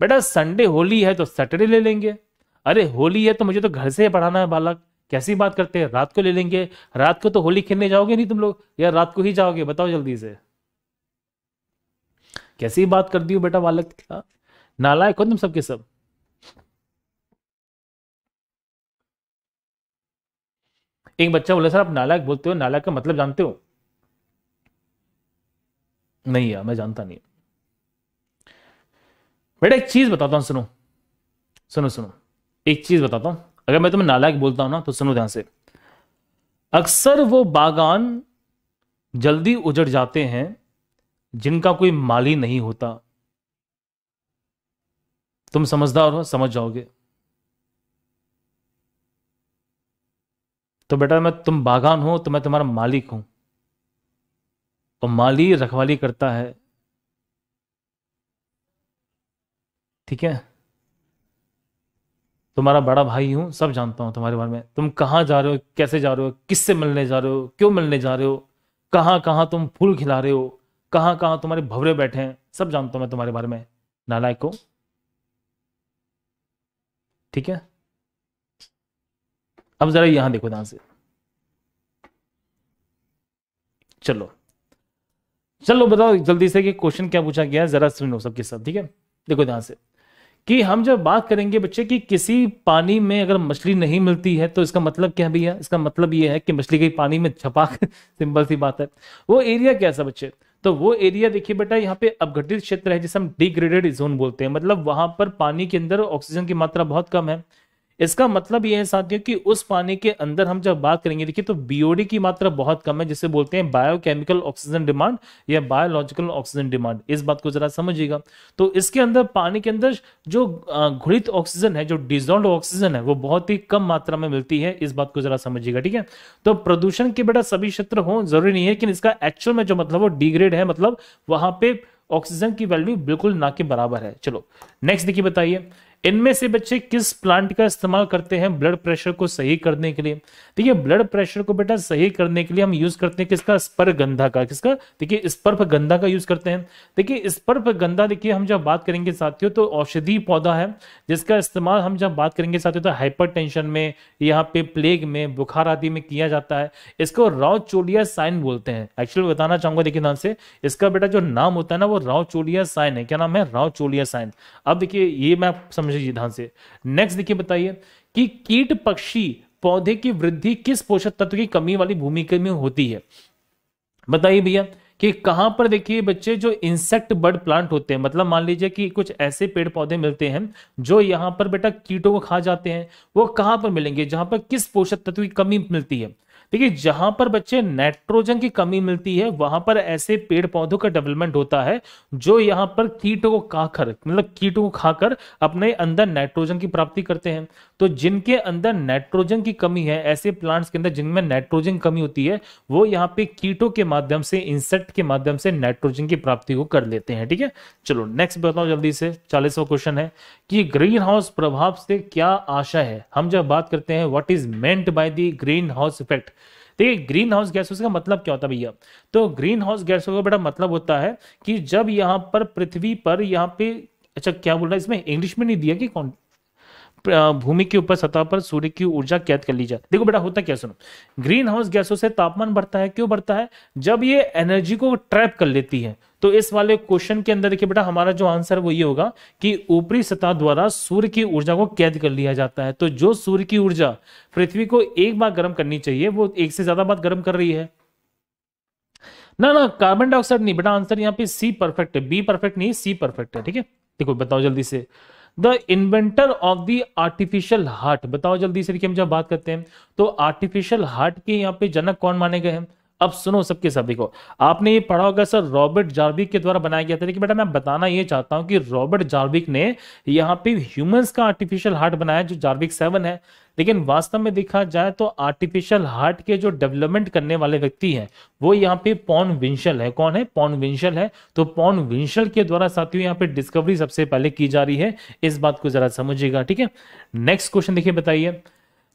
S1: बेटा संडे होली है तो सैटरडे ले लेंगे अरे होली है तो मुझे तो घर से पढ़ाना है बालक कैसी बात करते हैं रात को ले लेंगे रात को तो होली खेलने जाओगे नहीं तुम लोग या रात को ही जाओगे बताओ जल्दी से कैसी बात कर दी हो बेटा बालक हाँ। नालायक हो तुम सबके सब एक बच्चा बोला सर आप नालायक बोलते हो नालायक का मतलब जानते हो नहीं यार मैं जानता नहीं बेटा एक चीज बताता हूं सुनो सुनो सुनो एक चीज बताता हूं अगर मैं तुम्हें नालायक बोलता हूं ना तो सुनो ध्यान से अक्सर वो बागान जल्दी उजड़ जाते हैं जिनका कोई माली नहीं होता तुम समझदार हो समझ जाओगे तो बेटा मैं तुम बागान हो तो मैं तुम्हारा मालिक हूं और माली रखवाली करता है ठीक है तुम्हारा बड़ा भाई हूं सब जानता हूं तुम्हारे बारे में तुम कहां जा रहे हो कैसे जा रहे हो किससे मिलने जा रहे हो क्यों मिलने जा रहे हो कहां कहां तुम फूल खिला रहे हो कहां कहां तुम्हारे भवरे बैठे हैं सब जानता हूं मैं तुम्हारे बारे में नालायक को ठीक है अब जरा यहां देखो ध्यान से चलो चलो बताओ जल्दी से कि क्वेश्चन क्या पूछा गया है जरा सुनो सबके साथ ठीक है देखो ध्यान से कि हम जब बात करेंगे बच्चे कि किसी पानी में अगर मछली नहीं मिलती है तो इसका मतलब क्या भैया इसका मतलब ये है कि मछली कहीं पानी में छपा सिंपल सी बात है वो एरिया कैसा बच्चे तो वो एरिया देखिए बेटा यहाँ पे अपघटित क्षेत्र है जिसे हम डिग्रेडेड जोन बोलते हैं मतलब वहां पर पानी के अंदर ऑक्सीजन की मात्रा बहुत कम है इसका मतलब यह है साथियों कि उस पानी के अंदर हम जब बात करेंगे देखिए तो बीओडी की मात्रा बहुत कम है जिसे बोलते हैं बायोकेमिकल ऑक्सीजन डिमांड या बायोलॉजिकल ऑक्सीजन डिमांड इस बात को जरा समझिएगा तो इसके अंदर पानी के अंदर जो घुड़ित ऑक्सीजन है जो डिजोल्व ऑक्सीजन है वो बहुत ही कम मात्रा में मिलती है इस बात को जरा समझिएगा ठीक है तो प्रदूषण के बेटा सभी क्षेत्र हो जरूरी नहीं है लेकिन इसका एक्चुअल में जो मतलब वो डिग्रेड है मतलब वहां पे ऑक्सीजन की वैल्यू बिल्कुल ना के बराबर है चलो नेक्स्ट देखिए बताइए इनमें से बच्चे किस प्लांट का इस्तेमाल करते हैं ब्लड प्रेशर को सही करने के लिए देखिए ब्लड प्रेशर को बेटा सही करने के लिए हम यूज करते हैं किसका स्पर्फ गंधा का किसका देखिए स्पर्फ गंधा का यूज करते हैं देखिए स्पर्फ गंधा देखिए हम जब बात करेंगे साथियों तो औषधि पौधा है जिसका इस्तेमाल हम जब बात करेंगे साथियों तो हाइपर में यहाँ पे प्लेग में बुखार आदि में किया जाता है इसको राव चोलिया साइन बोलते हैं एक्चुअली बताना चाहूंगा देखिए नाम से इसका बेटा जो नाम होता है ना वो राव चोलिया साइन है क्या नाम है राव चोलिया साइन अब देखिए ये मैं समझ हमेशा जी ध्यान से नेक्स्ट देखिए बताइए कि कीट पक्षी पौधे की वृद्धि किस पोषक तत्व की कमी वाली भूमिका में होती है बताइए भैया कि कहां पर देखिए बच्चे जो इंसेक्ट बर्ड प्लांट होते हैं मतलब मान लीजिए कि कुछ ऐसे पेड़ पौधे मिलते हैं जो यहां पर बेटा कीटों को खा जाते हैं वो कहां पर मिलेंगे जहां पर किस पोषक तत्व की कमी मिलती है देखिए जहां पर बच्चे नाइट्रोजन की कमी मिलती है वहां पर ऐसे पेड़ पौधों का डेवलपमेंट होता है जो यहाँ पर कीटों को खाकर मतलब कीटों को खाकर अपने अंदर नाइट्रोजन की प्राप्ति करते हैं तो जिनके अंदर नाइट्रोजन की कमी है ऐसे प्लांट्स के अंदर जिनमें नाइट्रोजन कमी होती है वो यहाँ पे कीटो के माध्यम से इंसेक्ट के माध्यम से नाइट्रोजन की प्राप्ति को कर लेते हैं ठीक है चलो नेक्स्ट बताओ जल्दी से चालीसवा क्वेश्चन है कि ग्रीन हाउस प्रभाव से क्या आशा है हम जब बात करते हैं what is meant by the green house effect देखिए ग्रीन हाउस गैसों का मतलब क्या होता है भैया तो ग्रीन हाउस गैसों का बड़ा मतलब होता है कि जब यहाँ पर पृथ्वी पर यहाँ पे अच्छा क्या बोल रहा है इसमें इंग्लिश में नहीं दिया कि कौन भूमि के ऊपर सतह पर सूर्य की ऊर्जा कैद कर ली जाए देखो बेटा होता क्या सुनो ग्रीन हाउस गैसों से तापमान बढ़ता है क्यों बढ़ता है जब ये एनर्जी को ट्रैप कर लेती है तो इस वाले क्वेश्चन के अंदर देखिए बेटा हमारा जो आंसर वो ये होगा कि ऊपरी सतह द्वारा सूर्य की ऊर्जा को कैद कर लिया जाता है तो जो सूर्य की ऊर्जा पृथ्वी को एक बार गर्म करनी चाहिए वो एक से ज्यादा बार गर्म कर रही है ना ना कार्बन डाइऑक्साइड नहीं बेटा आंसर यहाँ पे सी परफेक्ट है बी परफेक्ट नहीं सी परफेक्ट है ठीक है देखो बताओ जल्दी से the inventor of the artificial heart बताओ जल्दी से देखिए हम जब बात करते हैं तो आर्टिफिशियल हार्ट के यहाँ पे जनक कौन माने गए हैं अब सुनो सबके सभी को आपने ये पढ़ा होगा सर रॉबर्ट जार्विक के द्वारा बनाया गया था लेकिन बेटा मैं बताना ये चाहता हूं कि रॉबर्ट जार्विक ने यहाँ पे ह्यूमंस का आर्टिफिशियल हार्ट बनाया जो जार्विक सेवन है लेकिन वास्तव में देखा जाए तो आर्टिफिशियल हार्ट के जो डेवलपमेंट करने वाले व्यक्ति हैं वो यहाँ पे पॉन विंशल है कौन है पॉन विंशल है तो पॉन विंशल के द्वारा साथियों यहाँ पे डिस्कवरी सबसे पहले की जा रही है इस बात को जरा समझिएगा ठीक है नेक्स्ट क्वेश्चन देखिए बताइए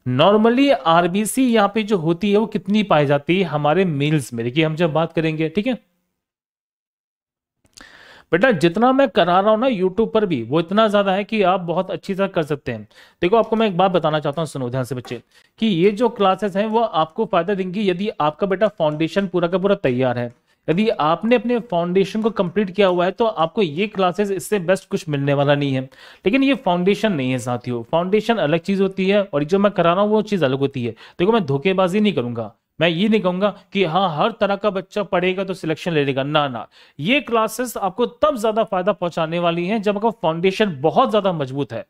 S1: नॉर्मली आरबीसी यहाँ पे जो होती है वो कितनी पाई जाती है हमारे मेल्स में देखिए हम जब बात करेंगे ठीक है बेटा जितना मैं करा रहा हूँ ना यूट्यूब पर भी वो इतना ज़्यादा है कि आप बहुत अच्छी तरह कर सकते हैं देखो आपको मैं एक बात बताना चाहता हूँ सुनो ध्यान से बच्चे कि ये जो क्लासेस हैं वो आपको फ़ायदा देंगी यदि आपका बेटा फाउंडेशन पूरा का पूरा तैयार है यदि आपने अपने फाउंडेशन को कंप्लीट किया हुआ है तो आपको ये क्लासेस इससे बेस्ट कुछ मिलने वाला नहीं है लेकिन ये फाउंडेशन नहीं है साथियों फाउंडेशन अलग चीज़ होती है और जो मैं करा रहा हूँ वो चीज़ अलग होती है देखो मैं धोखेबाजी नहीं करूंगा मैं ये नहीं कहूंगा कि हाँ हर तरह का बच्चा पढ़ेगा तो सिलेक्शन ले लेगा ना ना ये क्लासेस आपको तब ज्यादा फायदा पहुंचाने वाली हैं जब आपका फाउंडेशन बहुत ज्यादा मजबूत है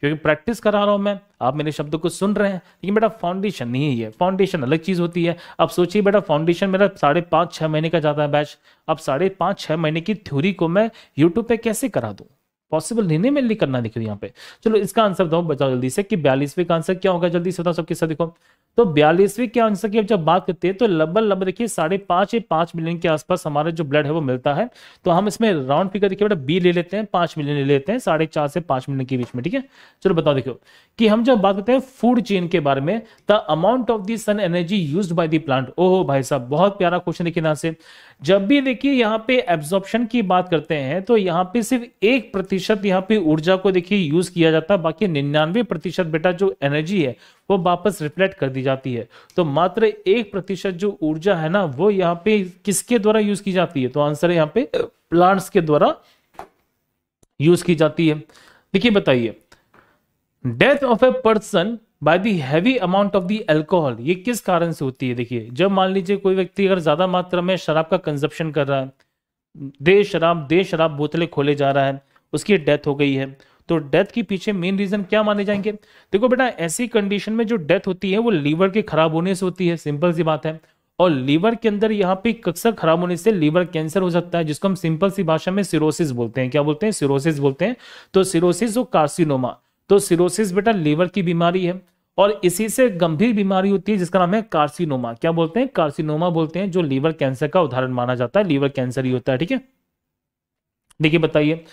S1: क्योंकि प्रैक्टिस करा रहा हूं मैं आप मेरे शब्दों को सुन रहे हैं लेकिन बेटा फाउंडेशन नहीं है फाउंडेशन अलग चीज होती है अब सोचिए बेटा फाउंडेशन मेरा साढ़े पाँच छह महीने का जाता है बैच अब साढ़े पाँच छह महीने की थ्योरी को मैं यूट्यूब पे कैसे करा दूँ पॉसिबल नहीं नहीं रिनेमेनली करना दिख रही यहाँ पे चलो इसका आंसर दो बताओ जल्दी से कि बयालीसवीं का आंसर क्या होगा जल्दी से बताओ सबके साथ देखो तो बयालीसवीं के आंसर की जब बात करते हैं तो लगभग लगभग देखिए साढ़े पांच या पांच मिलियन के आसपास हमारा जो ब्लड है वो मिलता है तो हम इसमें राउंड फिगर देखिए बेटा बी ले लेते हैं पांच मिलियन ले लेते हैं साढ़े चार से पांच मिलियन के बीच में ठीक है चलो बताओ देखो कि हम जब बात करते हैं फूड चेन के बारे में the amount of the sun energy use by the plant ओहो भाई साहब बहुत प्यारा क्वेश्चन देखिए यहां से जब भी देखिए यहाँ पे एब्जॉर्प्शन की बात करते हैं तो यहाँ पे सिर्फ एक प्रतिशत यहाँ पे ऊर्जा को देखिए यूज किया जाता है बाकी निन्यानवे प्रतिशत बेटा जो एनर्जी है वो वापस रिफ्लेक्ट कर दी जाती है तो मात्र एक प्रतिशत जो ऊर्जा है ना वो यहाँ पे किसके द्वारा यूज की जाती है तो आंसर है यहाँ पे प्लांट्स के द्वारा यूज की जाती है देखिए बताइए death of a person by the heavy amount of the alcohol ये किस कारण से होती है देखिए जब मान लीजिए कोई व्यक्ति अगर ज्यादा मात्रा में शराब का कंजप्शन कर रहा है दे शराब दे शराब बोतलें खोले जा रहा है उसकी डेथ हो गई है तो डेथ के पीछे मेन रीजन क्या माने जाएंगे देखो बेटा ऐसी कंडीशन में जो डेथ होती है वो लीवर के खराब होने से होती है सिंपल सी बात है और लीवर के अंदर यहाँ पे कक्सर खराब होने से लीवर कैंसर हो सकता है जिसको हम सिंपल सी भाषा में सिरोसिस बोलते हैं क्या बोलते हैं सिरोसिस बोलते हैं तो सिरोसिस और कार्सिनोमा तो सिरोसिस बेटा लीवर की बीमारी है और इसी से गंभीर बीमारी होती है जिसका नाम है कार्सिनोमा क्या बोलते हैं कार्सिनोमा बोलते हैं जो लीवर कैंसर का उदाहरण माना जाता है लीवर कैंसर ही होता है ठीक है देखिए बताइए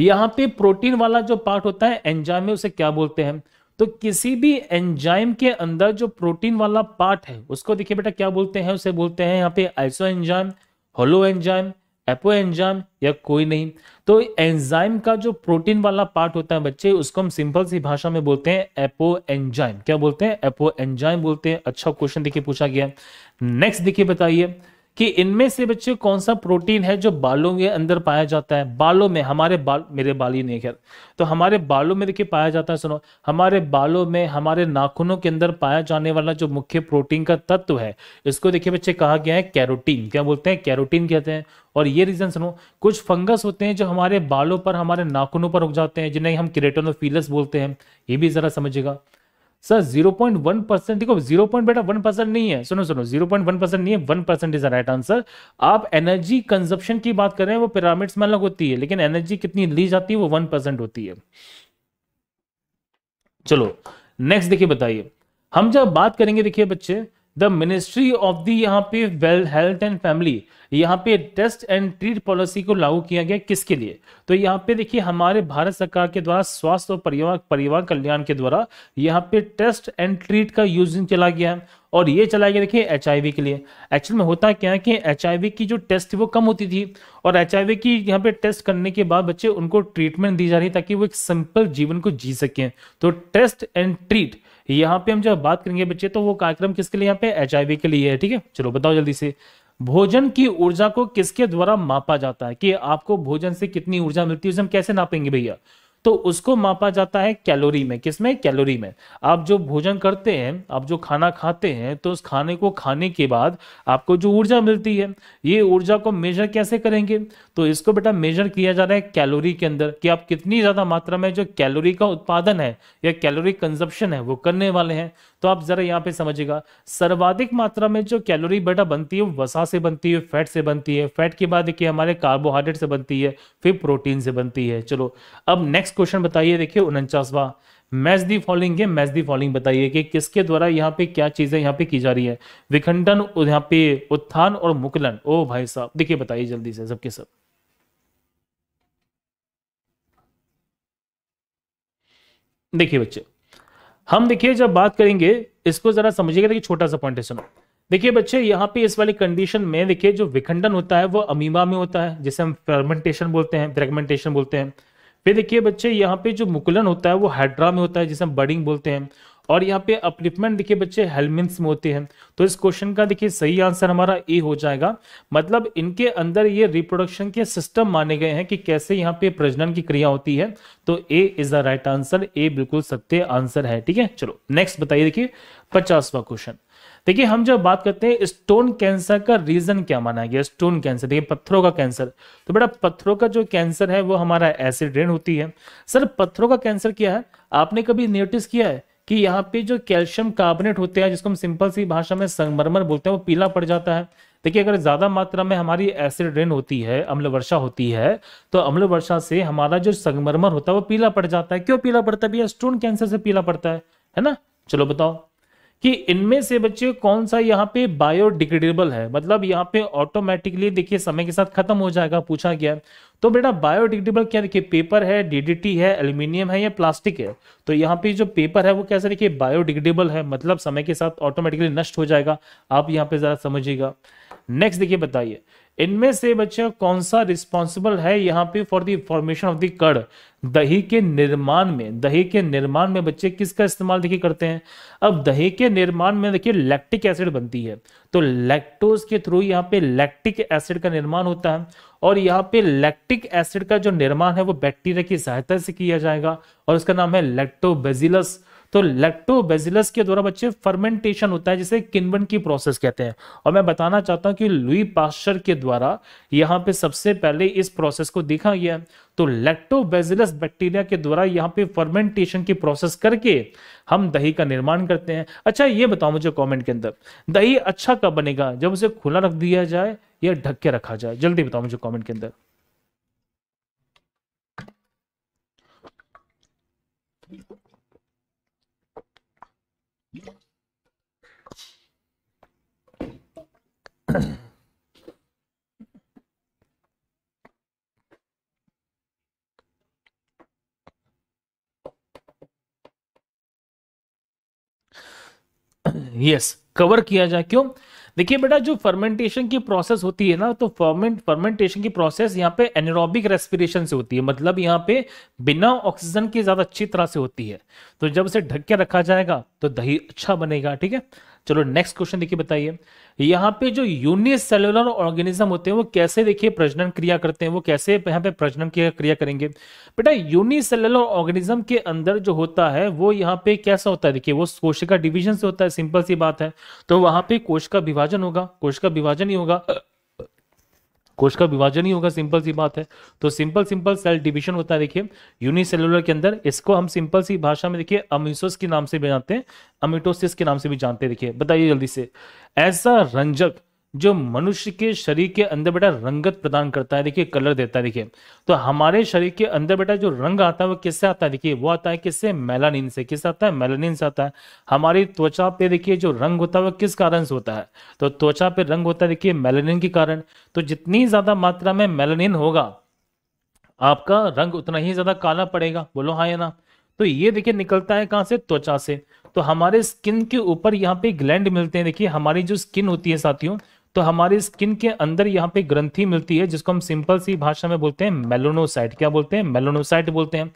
S1: यहां पे प्रोटीन वाला जो पार्ट होता है एंजाइम में उसे क्या बोलते हैं तो किसी भी एंजाइम के अंदर जो प्रोटीन वाला पार्ट है उसको देखिए बेटा क्या बोलते हैं उसे बोलते हैं यहाँ पे iso enzyme holo enzyme apo enzyme या कोई नहीं तो एंजाइम का जो प्रोटीन वाला पार्ट होता है बच्चे उसको हम सिंपल सी भाषा में बोलते हैं एपो एंजाइम क्या बोलते हैं एपो एंजाइम बोलते हैं अच्छा क्वेश्चन देखिए पूछा गया नेक्स्ट देखिए बताइए कि इनमें से बच्चे कौन सा प्रोटीन है जो बालों के अंदर पाया जाता है बालों में हमारे बाल मेरे बाल ही नहीं खैर तो हमारे बालों में देखिए पाया जाता है सुनो हमारे बालों में हमारे नाखूनों के अंदर पाया जाने वाला जो मुख्य प्रोटीन का तत्व है इसको देखिए बच्चे कहा गया है कैरोटीन क्या बोलते हैं कैरोटीन कहते हैं और ये रीजन सुनो कुछ फंगस होते हैं जो हमारे बालों पर हमारे नाखूनों पर उग जाते हैं जिन्हें हम किरेटोनोफिलस बोलते हैं ये भी जरा समझिएगा sir zero point one percent देखो जीरो पॉइंट बेटा वन परसेंट नहीं है सुनो सुनो जीरो पॉइंट वन परसेंट नहीं है one percent is right answer आप एनर्जी कंजप्शन की बात कर रहे हैं वो पिरामिड्स में अलग होती है लेकिन एनर्जी कितनी ली जाती है वो वन परसेंट होती है चलो नेक्स्ट देखिए बताइए हम जब बात करेंगे देखिए बच्चे द मिनिस्ट्री ऑफ द यहाँ पे वेल हेल्थ एंड फैमिली यहाँ पे टेस्ट एंड ट्रीट पॉलिसी को लागू किया गया किसके लिए तो यहाँ पे देखिए हमारे भारत सरकार के द्वारा स्वास्थ्य और परिवार परिवार कल्याण के द्वारा यहाँ पे टेस्ट एंड ट्रीट का यूज चला गया है और ये चला गया देखिए एच के लिए एक्चुअल में होता क्या है कि एच की जो टेस्ट थी वो कम होती थी और एच की यहाँ पे टेस्ट करने के बाद बच्चे उनको ट्रीटमेंट दी जा रही ताकि वो एक सिंपल जीवन को जी सकें तो टेस्ट एंड ट्रीट यहाँ पे हम जब बात करेंगे बच्चे तो वो कार्यक्रम किसके लिए यहाँ पे एच के लिए है ठीक है चलो बताओ जल्दी से भोजन की ऊर्जा को किसके द्वारा मापा जाता है कि आपको भोजन से कितनी ऊर्जा मिलती है उसे हम कैसे नापेंगे भैया तो उसको मापा जाता है कैलोरी में किसमें कैलोरी में आप जो भोजन करते हैं आप जो खाना खाते हैं तो उस खाने को खाने के बाद आपको जो ऊर्जा मिलती है ये ऊर्जा को मेजर कैसे करेंगे तो इसको बेटा मेजर किया जा रहा है कैलोरी के अंदर कि आप कितनी ज़्यादा मात्रा में जो कैलोरी का उत्पादन है या कैलोरी कंजप्शन है वो करने वाले हैं तो आप ज़रा यहाँ पे समझिएगा सर्वाधिक मात्रा में जो कैलोरी बेटा बनती है वसा से बनती है फैट से बनती है फैट के बाद देखिए हमारे कार्बोहाइड्रेट से बनती है फिर प्रोटीन से बनती है चलो अब नेक्स्ट क्वेश्चन बताइए देखिए उनचासवा मैच दी फॉलोइंग है मैच दी फॉलोइंग बताइए कि किसके द्वारा यहाँ पे क्या चीजें यहाँ पे की जा रही है विखंडन यहाँ पे उत्थान और मुकलन ओ भाई साहब देखिए बताइए जल्दी से सबके सब देखिए बच्चे हम देखिए जब बात करेंगे इसको जरा समझिएगा देखिए छोटा सा पॉइंट है सुनो देखिए बच्चे यहाँ पे इस वाली कंडीशन में देखिए जो विखंडन होता है वो अमीमा में होता है जिसे हम फर्मेंटेशन बोलते हैं फ्रेगमेंटेशन बोलते हैं फिर देखिए बच्चे यहाँ पे जो मुकुलन होता है वो हाइड्रा में होता है जिसे हम बडिंग बोलते हैं और यहाँ पे अपलिपमेंट देखिए बच्चे हेलमिन्स में होते हैं तो इस क्वेश्चन का देखिए सही आंसर हमारा ए हो जाएगा मतलब इनके अंदर ये रिप्रोडक्शन के सिस्टम माने गए हैं कि कैसे यहाँ पे प्रजनन की क्रिया होती है तो A is the right answer A बिल्कुल सत्य आंसर है ठीक है चलो नेक्स्ट बताइए देखिए पचासवा क्वेश्चन देखिए हम जब बात करते हैं स्टोन कैंसर का रीजन क्या माना गया स्टोन कैंसर देखिए पत्थरों का कैंसर तो बेटा पत्थरों का जो कैंसर है वो हमारा एसिड रेन होती है सर पत्थरों का कैंसर क्या है आपने कभी नोटिस किया है कि यहाँ पे जो कैल्शियम कार्बोनेट होते हैं जिसको हम सिंपल सी भाषा में संगमरमर बोलते हैं वो पीला पड़ जाता है देखिए अगर ज़्यादा मात्रा में हमारी एसिड रेन होती है अम्ल वर्षा होती है तो अम्ल वर्षा से हमारा जो संगमरमर होता है वो पीला पड़ जाता है क्यों पीला पड़ता है भैया स्टोन कैंसर से पीला पड़ता है है ना चलो बताओ कि इनमें से बच्चे कौन सा यहाँ पे बायोडिग्रेडेबल है मतलब यहाँ पे ऑटोमेटिकली देखिए समय के साथ खत्म हो जाएगा पूछा गया तो बेटा बायोडिग्रेडेबल क्या देखिए पेपर है डीडीटी है एल्यूमिनियम है या प्लास्टिक है तो यहाँ पे जो पेपर है वो कैसे देखिए बायोडिग्रेडेबल है मतलब समय के साथ ऑटोमेटिकली नष्ट हो जाएगा आप यहाँ पे जरा समझिएगा नेक्स्ट देखिए बताइए इनमें से बच्चा कौन सा रिस्पॉन्सिबल है यहाँ पे फॉर दमेशन फॉर्मेशन ऑफ द कड़ दही के निर्माण में दही के निर्माण में बच्चे किसका इस्तेमाल देखिए करते हैं अब दही के निर्माण में देखिए लैक्टिक एसिड बनती है तो लैक्टोज के थ्रू यहाँ पे लैक्टिक एसिड का निर्माण होता है और यहाँ पे लैक्टिक एसिड का जो निर्माण है वो बैक्टीरिया की सहायता से किया जाएगा और उसका नाम है लेक्टोबेजिलस तो लैक्टोबेजिलस के द्वारा बच्चे फर्मेंटेशन होता है जिसे किन्वन की प्रोसेस कहते हैं और मैं बताना चाहता हूं कि लुई पास्चर के द्वारा यहाँ पे सबसे पहले इस प्रोसेस को देखा गया तो लैक्टोबेजिलस बैक्टीरिया के द्वारा यहाँ पे फर्मेंटेशन की प्रोसेस करके हम दही का निर्माण करते हैं अच्छा ये बताओ मुझे कॉमेंट के अंदर दही अच्छा कब बनेगा जब उसे खुला रख दिया जाए या ढक के रखा जाए जल्दी बताओ मुझे कॉमेंट के अंदर यस yes, कवर किया जाए क्यों देखिए बेटा जो फर्मेंटेशन की प्रोसेस होती है ना तो फर्मेंट फर्मेंटेशन की प्रोसेस यहाँ पे एनरोबिक रेस्पिरेशन से होती है मतलब यहाँ पे बिना ऑक्सीजन के ज़्यादा अच्छी तरह से होती है तो जब उसे ढक के रखा जाएगा तो दही अच्छा बनेगा ठीक है चलो नेक्स्ट क्वेश्चन देखिए बताइए यहाँ पे जो यूनिसेलुलर ऑर्गेनिज्म होते हैं वो कैसे देखिए प्रजनन क्रिया करते हैं वो कैसे यहाँ पे प्रजनन क्रिया करेंगे बेटा यूनिसेलुलर ऑर्गेनिज्म के अंदर जो होता है वो यहाँ पे कैसा होता है देखिए वो कोशिका डिविजन से होता है सिंपल सी बात है तो वहां पे कोश का विभाजन होगा कोश का विभाजन ही होगा कोश का विभाजन ही होगा सिंपल सी बात है तो सिंपल सिंपल सेल डिवीजन होता है देखिए यूनिसेलुलर के अंदर इसको हम सिंपल सी भाषा में देखिए अमीसोस के नाम से भी जानते हैं अमिटोसिस के नाम से भी जानते हैं देखिए बताइए जल्दी से ऐसा रंजक जो मनुष्य के शरीर के अंदर बेटा रंगत प्रदान करता है देखिए कलर देता है देखिए तो हमारे शरीर के अंदर बेटा जो रंग आता है वो किससे आता है देखिए वो आता है किससे मेलानिन से किस आता है मेलानिन से आता है हमारी त्वचा पे देखिए जो रंग होता है वो किस कारण से होता है तो त्वचा पे रंग होता है देखिए मेलानिन के कारण तो जितनी ज्यादा मात्रा में मेलानिन होगा आपका रंग उतना ही ज्यादा काला पड़ेगा बोलो हाँ या ना तो ये देखिए निकलता है कहाँ से त्वचा से तो हमारे स्किन के ऊपर यहाँ पे ग्लैंड मिलते हैं देखिए हमारी जो स्किन होती है साथियों तो हमारी स्किन के अंदर यहाँ पे ग्रंथी मिलती है जिसको हम सिंपल सी भाषा में बोलते हैं मेलोनोसाइट क्या बोलते हैं मेलोनोसाइट बोलते हैं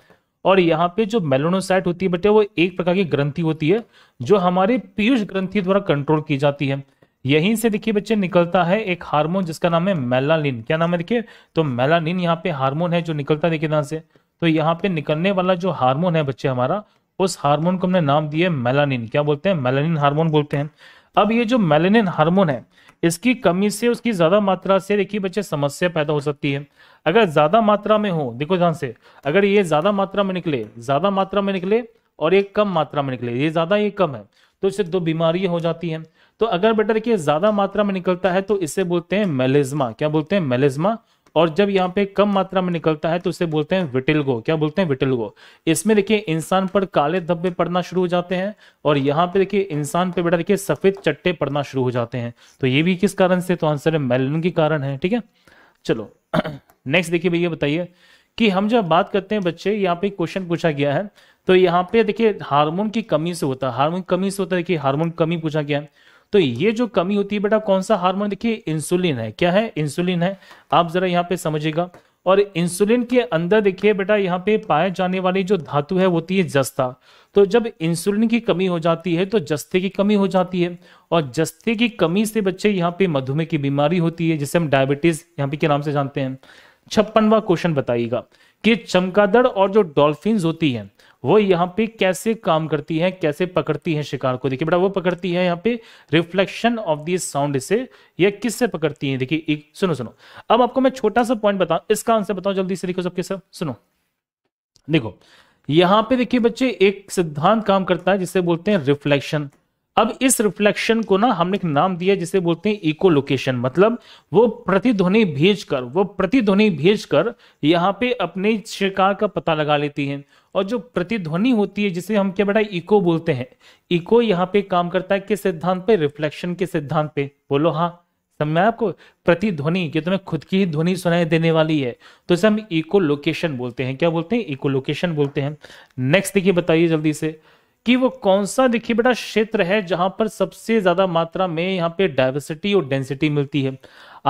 S1: और यहाँ पे जो मेलोनोसाइट होती है बेटे वो एक प्रकार की ग्रंथी होती है जो हमारे पीयूष ग्रंथि द्वारा कंट्रोल की जाती है यहीं से देखिए बच्चे निकलता है एक हार्मोन जिसका नाम है मेलानिन क्या नाम है देखिए तो मेलानिन यहाँ पे हार्मोन है जो निकलता है देखिए से तो यहाँ पे निकलने वाला जो हार्मोन है बच्चे हमारा उस हार्मोन को हमने नाम दिया मेलानिन क्या बोलते हैं मेलानिन हार्मोन बोलते हैं अब ये जो मेलानिन हार्मोन है इसकी कमी से उसकी ज़्यादा मात्रा से देखिए बच्चे समस्या पैदा हो सकती है अगर ज़्यादा मात्रा में हो देखो ध्यान से अगर ये ज़्यादा मात्रा में निकले ज़्यादा मात्रा में निकले और ये कम मात्रा में निकले ये ज़्यादा ये कम है तो इससे दो बीमारियां हो जाती हैं तो अगर बेटा देखिए ज़्यादा मात्रा में निकलता है तो इसे बोलते हैं मेलेजमा क्या बोलते हैं मेलेजमा और जब यहाँ पे कम मात्रा में निकलता है तो उसे बोलते हैं विटिलगो क्या बोलते हैं विटिलगो इसमें देखिए इंसान पर काले धब्बे पड़ना शुरू हो जाते हैं और यहाँ पे देखिए इंसान पे बेटा देखिए सफेद चट्टे पड़ना शुरू हो जाते हैं तो ये भी किस कारण से तो आंसर है मेलन के कारण है ठीक है चलो नेक्स्ट देखिए भैया बताइए कि हम जब बात करते हैं बच्चे यहाँ पे क्वेश्चन पूछा गया है तो यहाँ पे देखिए हार्मोन की कमी से होता है हार्मोन कमी से होता है देखिए हार्मोन कमी पूछा गया है तो ये जो कमी होती है बेटा कौन सा हार्मोन देखिए इंसुलिन है क्या है इंसुलिन है आप जरा यहाँ पे समझिएगा और इंसुलिन के अंदर देखिए बेटा यहाँ पे पाए जाने वाली जो धातु है वो होती है जस्ता तो जब इंसुलिन की कमी हो जाती है तो जस्ते की कमी हो जाती है और जस्ते की कमी से बच्चे यहाँ पे मधुमेह की बीमारी होती है जिसे हम डायबिटीज यहाँ पे के नाम से जानते हैं छप्पनवा क्वेश्चन बताइएगा कि चमकादड़ और जो डॉल्फिन होती है वो यहाँ पे कैसे काम करती है कैसे पकड़ती है शिकार को देखिए बेटा वो पकड़ती है यहाँ पे रिफ्लेक्शन ऑफ दिस साउंड से यह किससे पकड़ती है देखिए एक सुनो सुनो अब आपको मैं छोटा सा पॉइंट बताऊं इसका आंसर बताऊं जल्दी से देखो सबके सब सुनो देखो यहाँ पे देखिए बच्चे एक सिद्धांत काम करता है जिसे बोलते हैं रिफ्लेक्शन अब इस रिफ्लेक्शन को ना हमने एक नाम दिया जिसे बोलते हैं इको लोकेशन मतलब वो प्रतिध्वनि भेज कर वो प्रतिध्वनि भेज कर यहाँ पे अपने शिकार का पता लगा लेती है और जो प्रतिध्वनि होती है जिसे हम क्या बेटा इको बोलते हैं इको यहाँ पे काम करता है किस सिद्धांत पे रिफ्लेक्शन के सिद्धांत पे बोलो हाँ समय आपको प्रतिध्वनि कि तुम्हें तो खुद की ही ध्वनि सुनाई देने वाली है तो इसे हम इको लोकेशन बोलते हैं क्या बोलते हैं इको लोकेशन बोलते हैं नेक्स्ट देखिए बताइए जल्दी से कि वो कौन सा देखिए बेटा क्षेत्र है जहां पर सबसे ज्यादा मात्रा में यहाँ पे डाइवर्सिटी और डेंसिटी मिलती है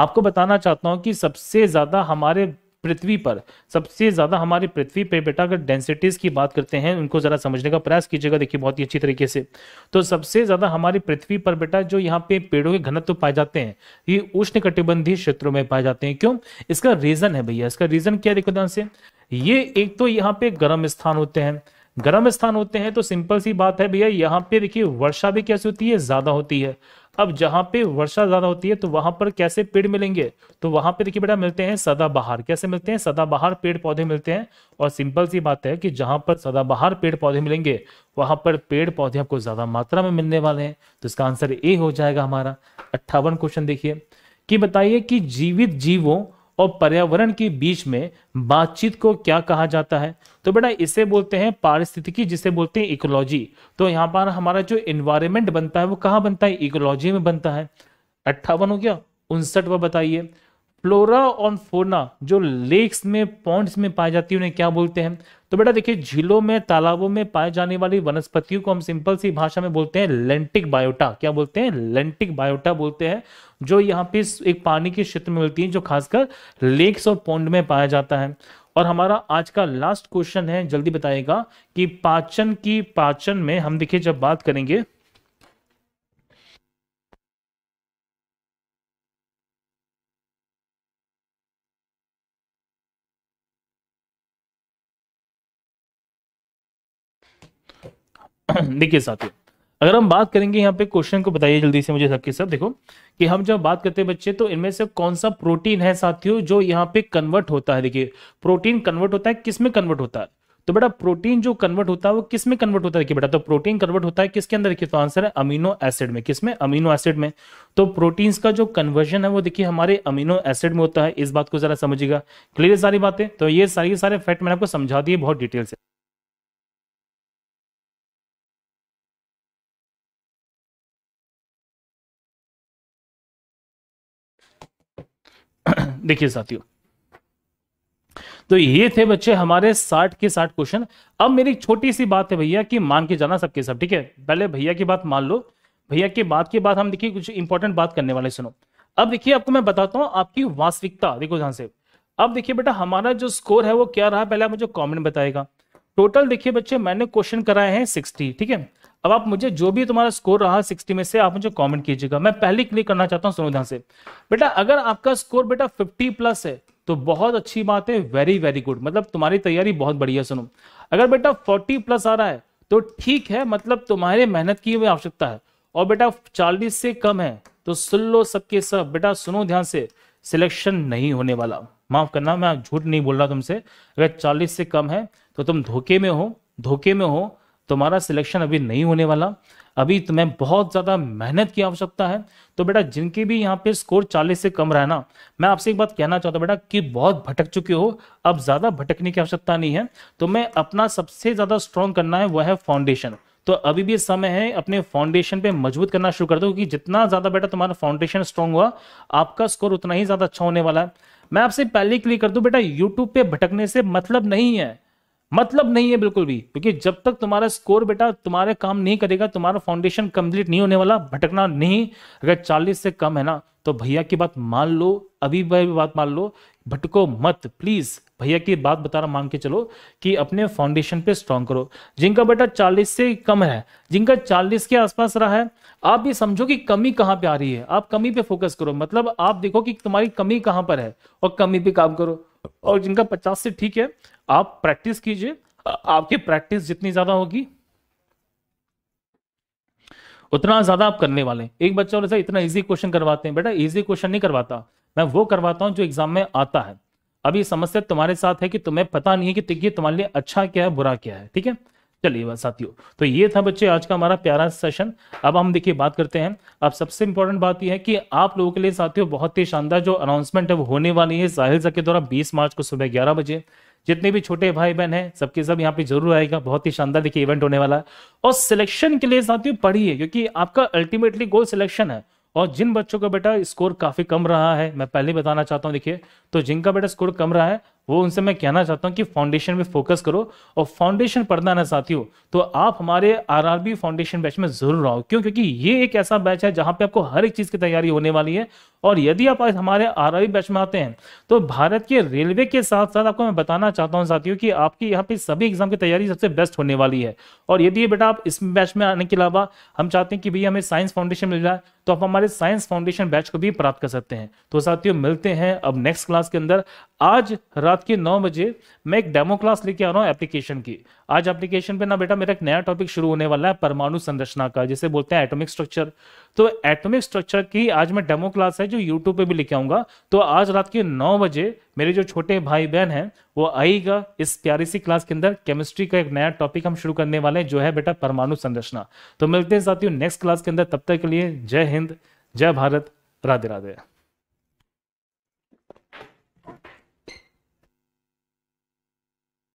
S1: आपको बताना चाहता हूं कि सबसे ज्यादा हमारे पृथ्वी पर सबसे ज्यादा हमारी पृथ्वी पे बेटा अगर डेंसिटीज की बात करते हैं उनको जरा समझने का प्रयास कीजिएगा देखिए बहुत ही अच्छी तरीके से तो सबसे ज्यादा हमारी पृथ्वी पर बेटा जो यहाँ पे पेड़ों के घनत्व तो पाए जाते हैं ये उष्ण कटिबंधी क्षेत्रों में पाए जाते हैं क्यों इसका रीजन है भैया इसका रीजन क्या देखो ध्यान से ये एक तो यहाँ पे गर्म स्थान होते हैं गर्म स्थान होते हैं तो सिंपल सी बात है भैया यहाँ पे देखिए वर्षा भी कैसी होती है ज्यादा होती है अब जहां पे वर्षा ज्यादा होती है तो वहां पर कैसे पेड़ मिलेंगे तो वहां पे देखिए बेटा मिलते हैं सदाबहार कैसे मिलते हैं सदाबहार पेड़ पौधे मिलते हैं और सिंपल सी बात है कि जहां पर सदाबहार पेड़ पौधे मिलेंगे वहां पर पेड़ पौधे आपको ज्यादा मात्रा में मिलने वाले हैं तो इसका आंसर ए हो जाएगा हमारा अट्ठावन क्वेश्चन देखिए कि बताइए कि जीवित जीवों और पर्यावरण के बीच में बातचीत को क्या कहा जाता है तो बेटा इसे बोलते हैं पारिस्थितिकी जिसे बोलते हैं इकोलॉजी तो यहाँ पर हमारा जो एनवायरमेंट बनता है वो कहाँ बनता है इकोलॉजी में बनता है अट्ठावन हो गया उनसठ व बताइए फ्लोरा और फोना जो लेक्स में पॉइंट्स में पाई जाती है उन्हें क्या बोलते हैं तो बेटा देखिए झीलों में तालाबों में पाए जाने वाली वनस्पतियों को हम सिंपल सी भाषा में बोलते हैं लेंटिक बायोटा क्या बोलते हैं लेंटिक बायोटा बोलते हैं जो यहाँ पे एक पानी के क्षेत्र में मिलती है जो खासकर लेक्स और पॉन्ड में पाया जाता है और हमारा आज का लास्ट क्वेश्चन है जल्दी बताएगा कि पाचन की पाचन में हम देखिए जब बात करेंगे देखिए साथियों अगर हम बात करेंगे यहाँ पे क्वेश्चन को बताइए जल्दी से मुझे सबके सब देखो कि हम जब बात करते हैं बच्चे तो इनमें से कौन सा प्रोटीन है साथियों जो यहाँ पे कन्वर्ट होता है देखिए प्रोटीन कन्वर्ट होता है किस में कन्वर्ट होता है तो बेटा प्रोटीन जो कन्वर्ट होता है वो किस में कन्वर्ट होता है देखिए बेटा तो प्रोटीन कन्वर्ट होता है किसके अंदर देखिए तो आंसर है अमीनो एसिड में किसमें अमीनो एसिड में तो प्रोटीन्स का जो कन्वर्जन है वो देखिए हमारे अमीनो एसिड में होता है इस बात को जरा समझिएगा क्लियर सारी बातें तो ये सारी सारे फैक्ट मैंने आपको समझा दिए बहुत डिटेल से देखिए साथियों तो ये थे बच्चे हमारे साठ के साठ क्वेश्चन अब मेरी छोटी सी बात है भैया कि मान के जाना सबके सब ठीक है पहले भैया की बात मान लो भैया की बात के बाद हम देखिए कुछ इंपॉर्टेंट बात करने वाले सुनो अब देखिए आपको तो मैं बताता हूं आपकी वास्तविकता देखो ध्यान से अब देखिए बेटा हमारा जो स्कोर है वो क्या रहा पहले आप मुझे कॉमेंट बताएगा टोटल देखिए बच्चे मैंने क्वेश्चन कराए हैं सिक्सटी ठीक है अब आप मुझे जो भी तुम्हारा स्कोर रहा सिक्सटी में से आप मुझे कॉमेंट कीजिएगा मैं पहले क्लिक करना चाहता हूँ सुनो ध्यान से बेटा अगर आपका स्कोर बेटा फिफ्टी प्लस है तो बहुत अच्छी बात है वेरी वेरी गुड मतलब तुम्हारी तैयारी बहुत बढ़िया सुनो अगर बेटा फोर्टी प्लस आ रहा है तो ठीक है मतलब तुम्हारे मेहनत की हुई आवश्यकता है और बेटा चालीस से कम है तो सुन लो सबके सब बेटा सुनो ध्यान से सिलेक्शन नहीं होने वाला माफ करना मैं झूठ नहीं बोल रहा तुमसे अगर चालीस से कम है तो तुम धोखे में हो धोखे में हो तुम्हारा सिलेक्शन अभी नहीं होने वाला अभी तुम्हें तो बहुत ज़्यादा मेहनत की आवश्यकता है तो बेटा जिनके भी यहाँ पे स्कोर 40 से कम रहा ना मैं आपसे एक बात कहना चाहता हूँ बेटा कि बहुत भटक चुके हो अब ज़्यादा भटकने की आवश्यकता नहीं है तो मैं अपना सबसे ज़्यादा स्ट्रॉन्ग करना है वह है फाउंडेशन तो अभी भी समय है अपने फाउंडेशन पे मजबूत करना शुरू कर दो क्योंकि जितना ज़्यादा बेटा तुम्हारा फाउंडेशन स्ट्रॉन्ग हुआ आपका स्कोर उतना ही ज़्यादा अच्छा होने वाला है मैं आपसे पहले क्लियर कर दूं बेटा यूट्यूब पे भटकने से मतलब नहीं है मतलब नहीं है बिल्कुल भी क्योंकि जब तक तुम्हारा स्कोर बेटा तुम्हारे काम नहीं करेगा तुम्हारा फाउंडेशन कंप्लीट नहीं होने वाला भटकना नहीं अगर चालीस से कम है ना तो भैया की बात मान लो अभी भाई बात मान लो भटको मत प्लीज भैया की बात बता रहा मान के चलो कि अपने फाउंडेशन पे स्ट्रांग करो जिनका बेटा 40 से कम है जिनका 40 के आसपास रहा है आप ये समझो कि कमी कहाँ पे आ रही है आप कमी पे फोकस करो मतलब आप देखो कि तुम्हारी कमी कहाँ पर है और कमी पे काम करो और जिनका पचास से ठीक है आप प्रैक्टिस कीजिए आपकी प्रैक्टिस जितनी ज्यादा होगी उतना ज्यादा आप करने वाले हैं एक बच्चा और ऐसा इतना इजी क्वेश्चन करवाते हैं बेटा इजी क्वेश्चन नहीं करवाता मैं वो करवाता हूं जो एग्जाम में आता है अभी समस्या तुम्हारे साथ है कि तुम्हें पता नहीं है कि तुम्हारे लिए अच्छा क्या है बुरा क्या है ठीक है चलिए साथियों तो ये था बच्चे आज का हमारा प्यारा सेशन अब हम देखिए बात करते हैं अब सबसे इंपॉर्टेंट बात यह है कि आप लोगों के लिए साथियों बहुत ही शानदार जो अनाउंसमेंट है वो होने वाली है साहिल सर के द्वारा बीस मार्च को सुबह ग्यारह बजे जितने भी छोटे भाई बहन हैं सबके सब यहाँ पे जरूर आएगा बहुत ही शानदार देखिए इवेंट होने वाला है और सिलेक्शन के लिए साथियों पढ़िए क्योंकि आपका अल्टीमेटली गोल सिलेक्शन है और जिन बच्चों का बेटा स्कोर काफी कम रहा है मैं पहले बताना चाहता हूँ देखिए तो जिनका बेटा स्कोर कम रहा है वो उनसे मैं कहना चाहता हूँ कि फाउंडेशन पे फोकस करो और फाउंडेशन पढ़ना ना साथियों तो आप हमारे आरआरबी फाउंडेशन बैच में जरूर आओ क्यों क्योंकि ये एक ऐसा बैच है जहाँ पे आपको हर एक चीज़ की तैयारी होने वाली है और यदि आप आज हमारे आरआरबी बैच में आते हैं तो भारत के रेलवे के साथ साथ आपको मैं बताना चाहता हूँ साथियों की आपकी यहाँ पे सभी एग्जाम की तैयारी सबसे बेस्ट होने वाली है और यदि बेटा आप इस बैच में आने के अलावा हम चाहते हैं कि भैया हमें साइंस फाउंडेशन मिल जाए तो आप हमारे साइंस फाउंडेशन बैच को भी प्राप्त कर सकते हैं तो साथियों मिलते हैं अब नेक्स्ट क्लास के अंदर आज रात के नौ बजे मैं एक डेमो क्लास लेके आ रहा हूँ एप्लीकेशन की आज एप्लीकेशन पे ना बेटा मेरा एक नया टॉपिक शुरू होने वाला है परमाणु संरचना का जिसे बोलते हैं एटॉमिक स्ट्रक्चर तो एटॉमिक स्ट्रक्चर की आज मैं डेमो क्लास है जो यूट्यूब पे भी लेके आऊंगा तो आज रात के नौ बजे मेरे जो छोटे भाई बहन हैं वो आएगा इस प्यारी सी क्लास के अंदर केमिस्ट्री का एक नया टॉपिक हम शुरू करने वाले हैं जो है बेटा परमाणु संरचना तो मिलते हैं साथियों नेक्स्ट क्लास के अंदर तब तक के लिए जय हिंद जय भारत राधे राधे